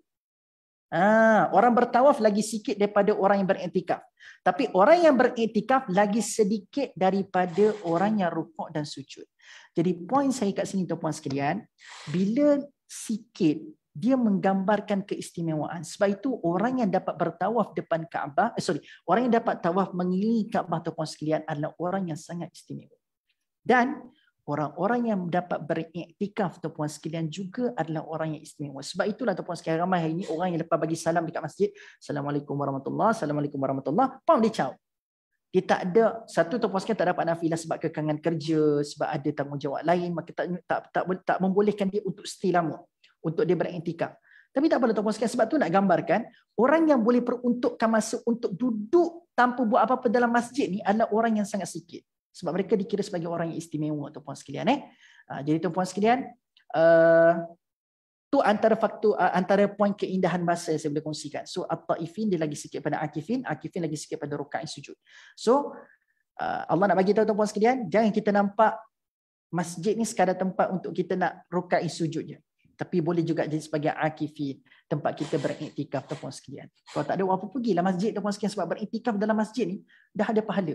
Ha, orang bertawaf lagi sikit daripada orang yang beriktikaf. Tapi orang yang beriktikaf lagi sedikit daripada orang yang rukuk dan sujud. Jadi poin saya kat sini tuan-tuan sekalian, bila sikit dia menggambarkan keistimewaan. Sebab itu orang yang dapat bertawaf depan Kaabah, eh, sorry, orang yang dapat tawaf mengelilingi Kaabah atau konsilian adalah orang yang sangat istimewa. Dan orang-orang yang dapat beriktikaf atau puan sekalian juga adalah orang yang istimewa. Sebab itulah tuan-tuan ramai hari ini orang yang dapat bagi salam di kat masjid, Assalamualaikum warahmatullah wabarakatuh, Assalamualaikum warahmatullahi wabarakatuh, pam dicau. Dia tak ada satu tuan-tuan sekalian tak dapat nafilah sebab kekangan kerja, sebab ada tanggungjawab lain, maka tak tak tak, tak membolehkan dia untuk stay lama untuk dia beriktikaf. Tapi tak apalah tuan-tuan sebab tu nak gambarkan orang yang boleh peruntukkan masa untuk duduk tanpa buat apa-apa dalam masjid ni adalah orang yang sangat sikit. Sebab mereka dikira sebagai orang yang istimewa tuan-tuan sekalian eh. Ah, jadi tuan-tuan sekalian uh, tu antara faktor uh, antara poin keindahan bahasa yang saya boleh kongsikan. So at-taifin dia lagi sikit pada akifin, akifin lagi sikit pada rukuk sujud. So uh, Allah nak bagi tahu tuan-tuan sekalian jangan kita nampak masjid ni sekadar tempat untuk kita nak rukai sujud je tapi boleh juga jadi sebagai akifin tempat kita beriktikaf ataupun sekian. Kalau tak ada pergi pergilah masjid ataupun sekian sebab beriktikaf dalam masjid ni dah ada pahala.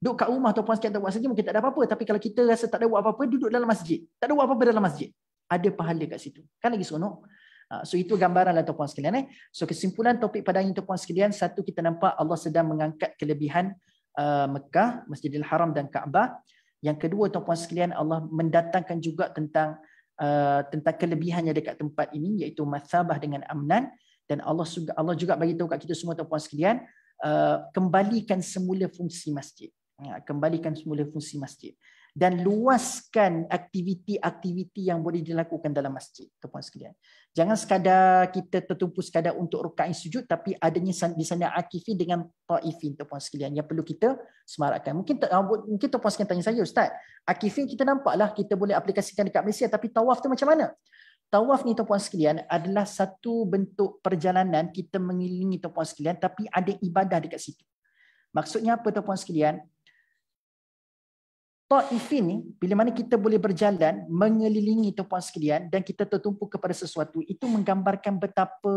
Duduk kat rumah ataupun sekian tak buat sekian mungkin tak ada apa-apa tapi kalau kita rasa tak ada buat apa-apa duduk dalam masjid. Tak ada buat apa-apa dalam masjid. Ada pahala kat situ. Kan lagi seronok. Ha, so itu gambaran lah tuan sekalian. Eh. So kesimpulan topik pada ini tuan sekalian. Satu kita nampak Allah sedang mengangkat kelebihan uh, Mekah, Masjidil Haram dan Kaabah. Yang kedua tuan sekalian Allah mendatangkan juga tentang Uh, tentang kelebihannya dekat tempat ini iaitu masabah dengan amnan dan Allah juga Allah juga bagi tahu kat kita semua tuan-tuan sekalian uh, kembalikan semula fungsi masjid. Ha, kembalikan semula fungsi masjid dan luaskan aktiviti-aktiviti yang boleh dilakukan dalam masjid tuan sekalian. Jangan sekadar kita tertumpu sekadar untuk rukain sujud tapi adanya di sana akifin dengan taifin tuan sekalian yang perlu kita semarakkan. Mungkin ah, mungkin tuan sekalian tanya saya ustaz, akifin kita nampaklah kita boleh aplikasikan dekat Malaysia tapi tawaf tu macam mana? Tawaf ni tuan sekalian adalah satu bentuk perjalanan kita mengelilingi tuan sekalian tapi ada ibadah dekat situ. Maksudnya apa tuan sekalian? Ta'ifin ni, bila mana kita boleh berjalan, mengelilingi tempat puan sekalian, dan kita tertumpu kepada sesuatu, itu menggambarkan betapa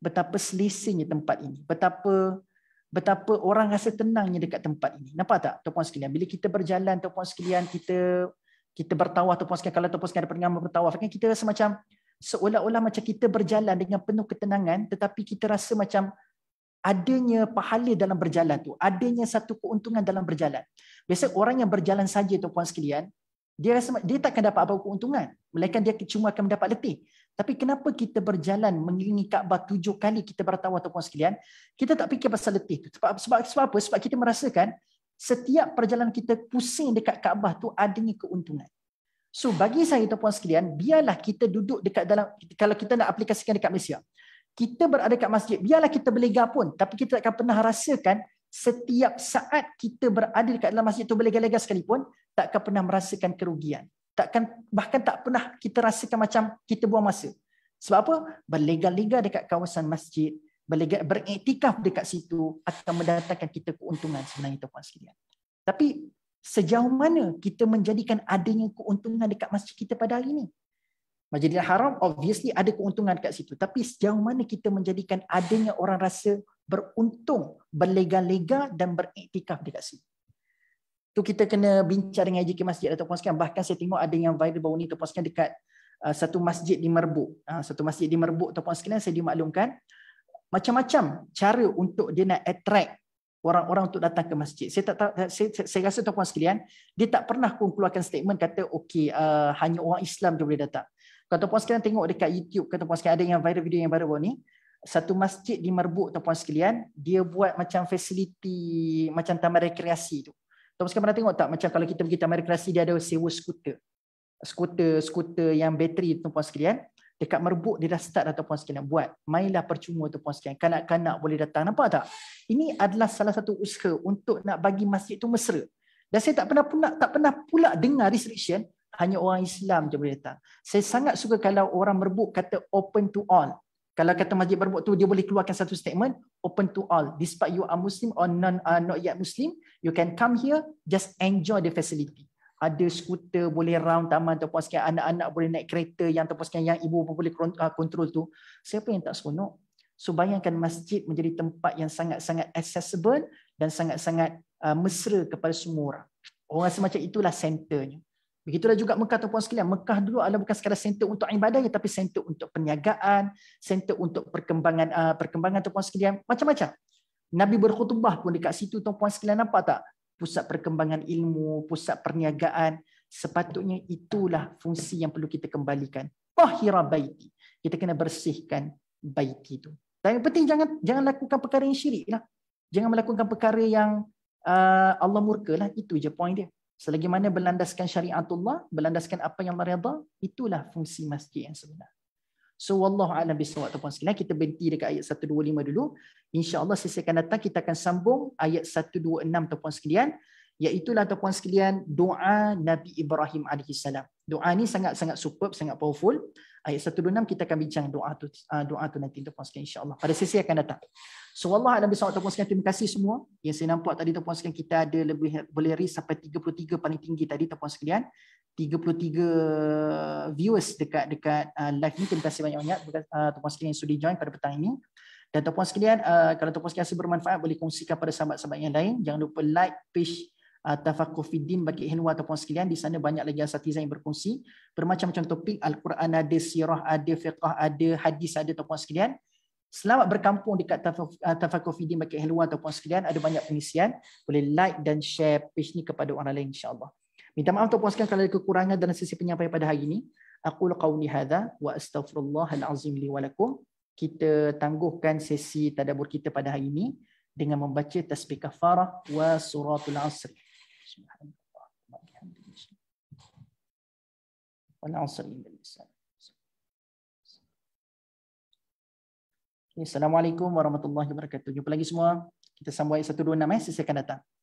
betapa selisihnya tempat ini. Betapa betapa orang rasa tenangnya dekat tempat ini. Nampak tak, tempat puan sekalian? Bila kita berjalan, tempat puan sekalian, kita kita bertawaf, tempat puan sekalian, kalau tempat puan sekalian ada pengamal bertawaf, kan kita rasa macam, seolah-olah macam kita berjalan dengan penuh ketenangan, tetapi kita rasa macam, adanya pahala dalam berjalan tu, adanya satu keuntungan dalam berjalan. Biasanya orang yang berjalan saja tuan-tuan sekalian, dia rasa dia takkan dapat apa-apa keuntungan. Melainkan dia cuma akan mendapat letih. Tapi kenapa kita berjalan mengelilingi Kaabah tujuh kali kita bertawaf tuan-tuan sekalian, kita tak fikir pasal letih tu. Sebab, sebab, sebab apa? Sebab kita merasakan setiap perjalanan kita pusing dekat Kaabah tu ada adanya keuntungan. So bagi saya tuan-tuan sekalian, biarlah kita duduk dekat dalam, kalau kita nak aplikasikan dekat Malaysia, kita berada dekat masjid, biarlah kita berlegar pun, tapi kita takkan pernah rasakan setiap saat kita berada dekat dalam masjid tu boleh gelegar sekalipun takkan pernah merasakan kerugian takkan bahkan tak pernah kita rasakan macam kita buang masa sebab apa berlegar-legar dekat kawasan masjid berlegar beriktikaf dekat situ akan mendatangkan kita keuntungan sebenarnya tuan-tuan sekalian tapi sejauh mana kita menjadikan adanya keuntungan dekat masjid kita pada hari ini Masjidil Haram obviously ada keuntungan dekat situ tapi sejauh mana kita menjadikan adanya orang rasa beruntung, berlega-lega dan beriktikaf dekat sini. Tu kita kena bincang dengan IJK Masjid atau Puan Sekian. Bahkan saya tengok ada yang viral baru ni Puan Sekian dekat uh, satu masjid di Merbu, uh, Satu masjid di Merbu. atau Puan Sekian saya dimaklumkan. Macam-macam cara untuk dia nak attract orang-orang untuk datang ke masjid. Saya tak saya, saya rasa tuan puan sekalian, dia tak pernah pun keluarkan statement kata okey uh, hanya orang Islam je boleh datang. Kalau tuan puan sekalian tengok dekat YouTube, kata puan sekalian ada yang viral video yang baru ni, satu masjid di Merbuk tuan-puan sekalian, dia buat macam fasiliti macam taman rekreasi tu. Tuan-puan sekalian tengok tak macam kalau kita pergi taman rekreasi dia ada sewa skuter. Skuter-skuter yang bateri tuan-puan sekalian. Dekat merbuk dia dah start dah tuan-puan sekalian buat. Mainlah percuma tuan-puan sekalian. Kanak-kanak boleh datang. Nampak tak? Ini adalah salah satu usaha untuk nak bagi masjid tu mesra. Dan saya tak pernah pula, tak pernah pula dengar restriction. Hanya orang Islam je boleh datang. Saya sangat suka kalau orang merbuk kata open to all. Kalau kata Masjid Barbuk tu dia boleh keluarkan satu statement open to all despite you are Muslim or non uh, not yet Muslim you can come here just enjoy the facility ada skuter boleh round taman ataupun sekian anak-anak boleh naik kereta yang ataupun yang ibu bapa boleh kontrol uh, tu siapa yang tak seronok so bayangkan masjid menjadi tempat yang sangat-sangat accessible dan sangat-sangat uh, mesra kepada semua orang orang rasa itulah centernya Begitulah juga Mekah tuan-puan sekalian. Mekah dulu adalah bukan sekadar center untuk ibadahnya tapi center untuk perniagaan, center untuk perkembangan uh, perkembangan tuan-puan sekalian, macam-macam. Nabi berkhutbah pun dekat situ tuan-puan sekalian nampak tak? Pusat perkembangan ilmu, pusat perniagaan, sepatutnya itulah fungsi yang perlu kita kembalikan. Tahira baiti. Kita kena bersihkan baiti itu. Dan yang penting jangan jangan lakukan perkara yang syirik lah. Jangan melakukan perkara yang uh, Allah murka lah. Itu je poin dia. Selagi mana berlandaskan syariatullah, berlandaskan apa yang Allah redha, itulah fungsi masjid yang sebenar. So wallahu a'lam bissawab tuan-tuan sekalian, kita berhenti dekat ayat 125 dulu. Insya-Allah sesi akan datang kita akan sambung ayat 126 tuan-tuan sekalian, iaitu lah tuan-tuan sekalian doa Nabi Ibrahim alaihi salam. Doa ni sangat-sangat superb, sangat powerful. Ayat 126 kita akan bincang doa tu ah, doa tu nanti tuan-tuan sekalian insya-Allah pada sesi akan datang. So Allah Nabi SAW Tuan sekian terima kasih semua Yang saya nampak tadi Tuan Puan Sekian kita ada lebih Boleh reach sampai 33 paling tinggi tadi Tuan Puan Sekian 33 viewers dekat dekat uh, live ni Terima kasih banyak-banyak uh, Tuan Puan Sekian yang sudah join pada petang ini Dan Tuan Puan Sekian uh, Kalau Tuan Puan Sekian rasa bermanfaat Boleh kongsikan pada sahabat-sahabat yang lain Jangan lupa like page Tafakur Fidin bagi Hinwa ataupun sekalian di sana banyak lagi asatizah yang berkongsi bermacam-macam topik Al-Quran ada, sirah ada, fiqah ada, hadis ada ataupun sekalian. Selamat berkampung dekat Tafakur Fidi Makin Helwan ataupun sekalian. Ada banyak pengisian. Boleh like dan share page ni kepada orang lain insyaAllah. Minta maaf ataupun sekalian kalau ada kekurangan dalam sesi penyampaian pada hari ini. Aku qawli hadha wa astaghfirullahalazim li walakum. Kita tangguhkan sesi tadabur kita pada hari ini dengan membaca tasbih kafarah wa suratul asri. Subhanallah. Wa al-asri. al-asri. Assalamualaikum warahmatullahi wabarakatuh. Jumpa lagi semua. Kita sambung ayat 126 eh, sesi akan datang.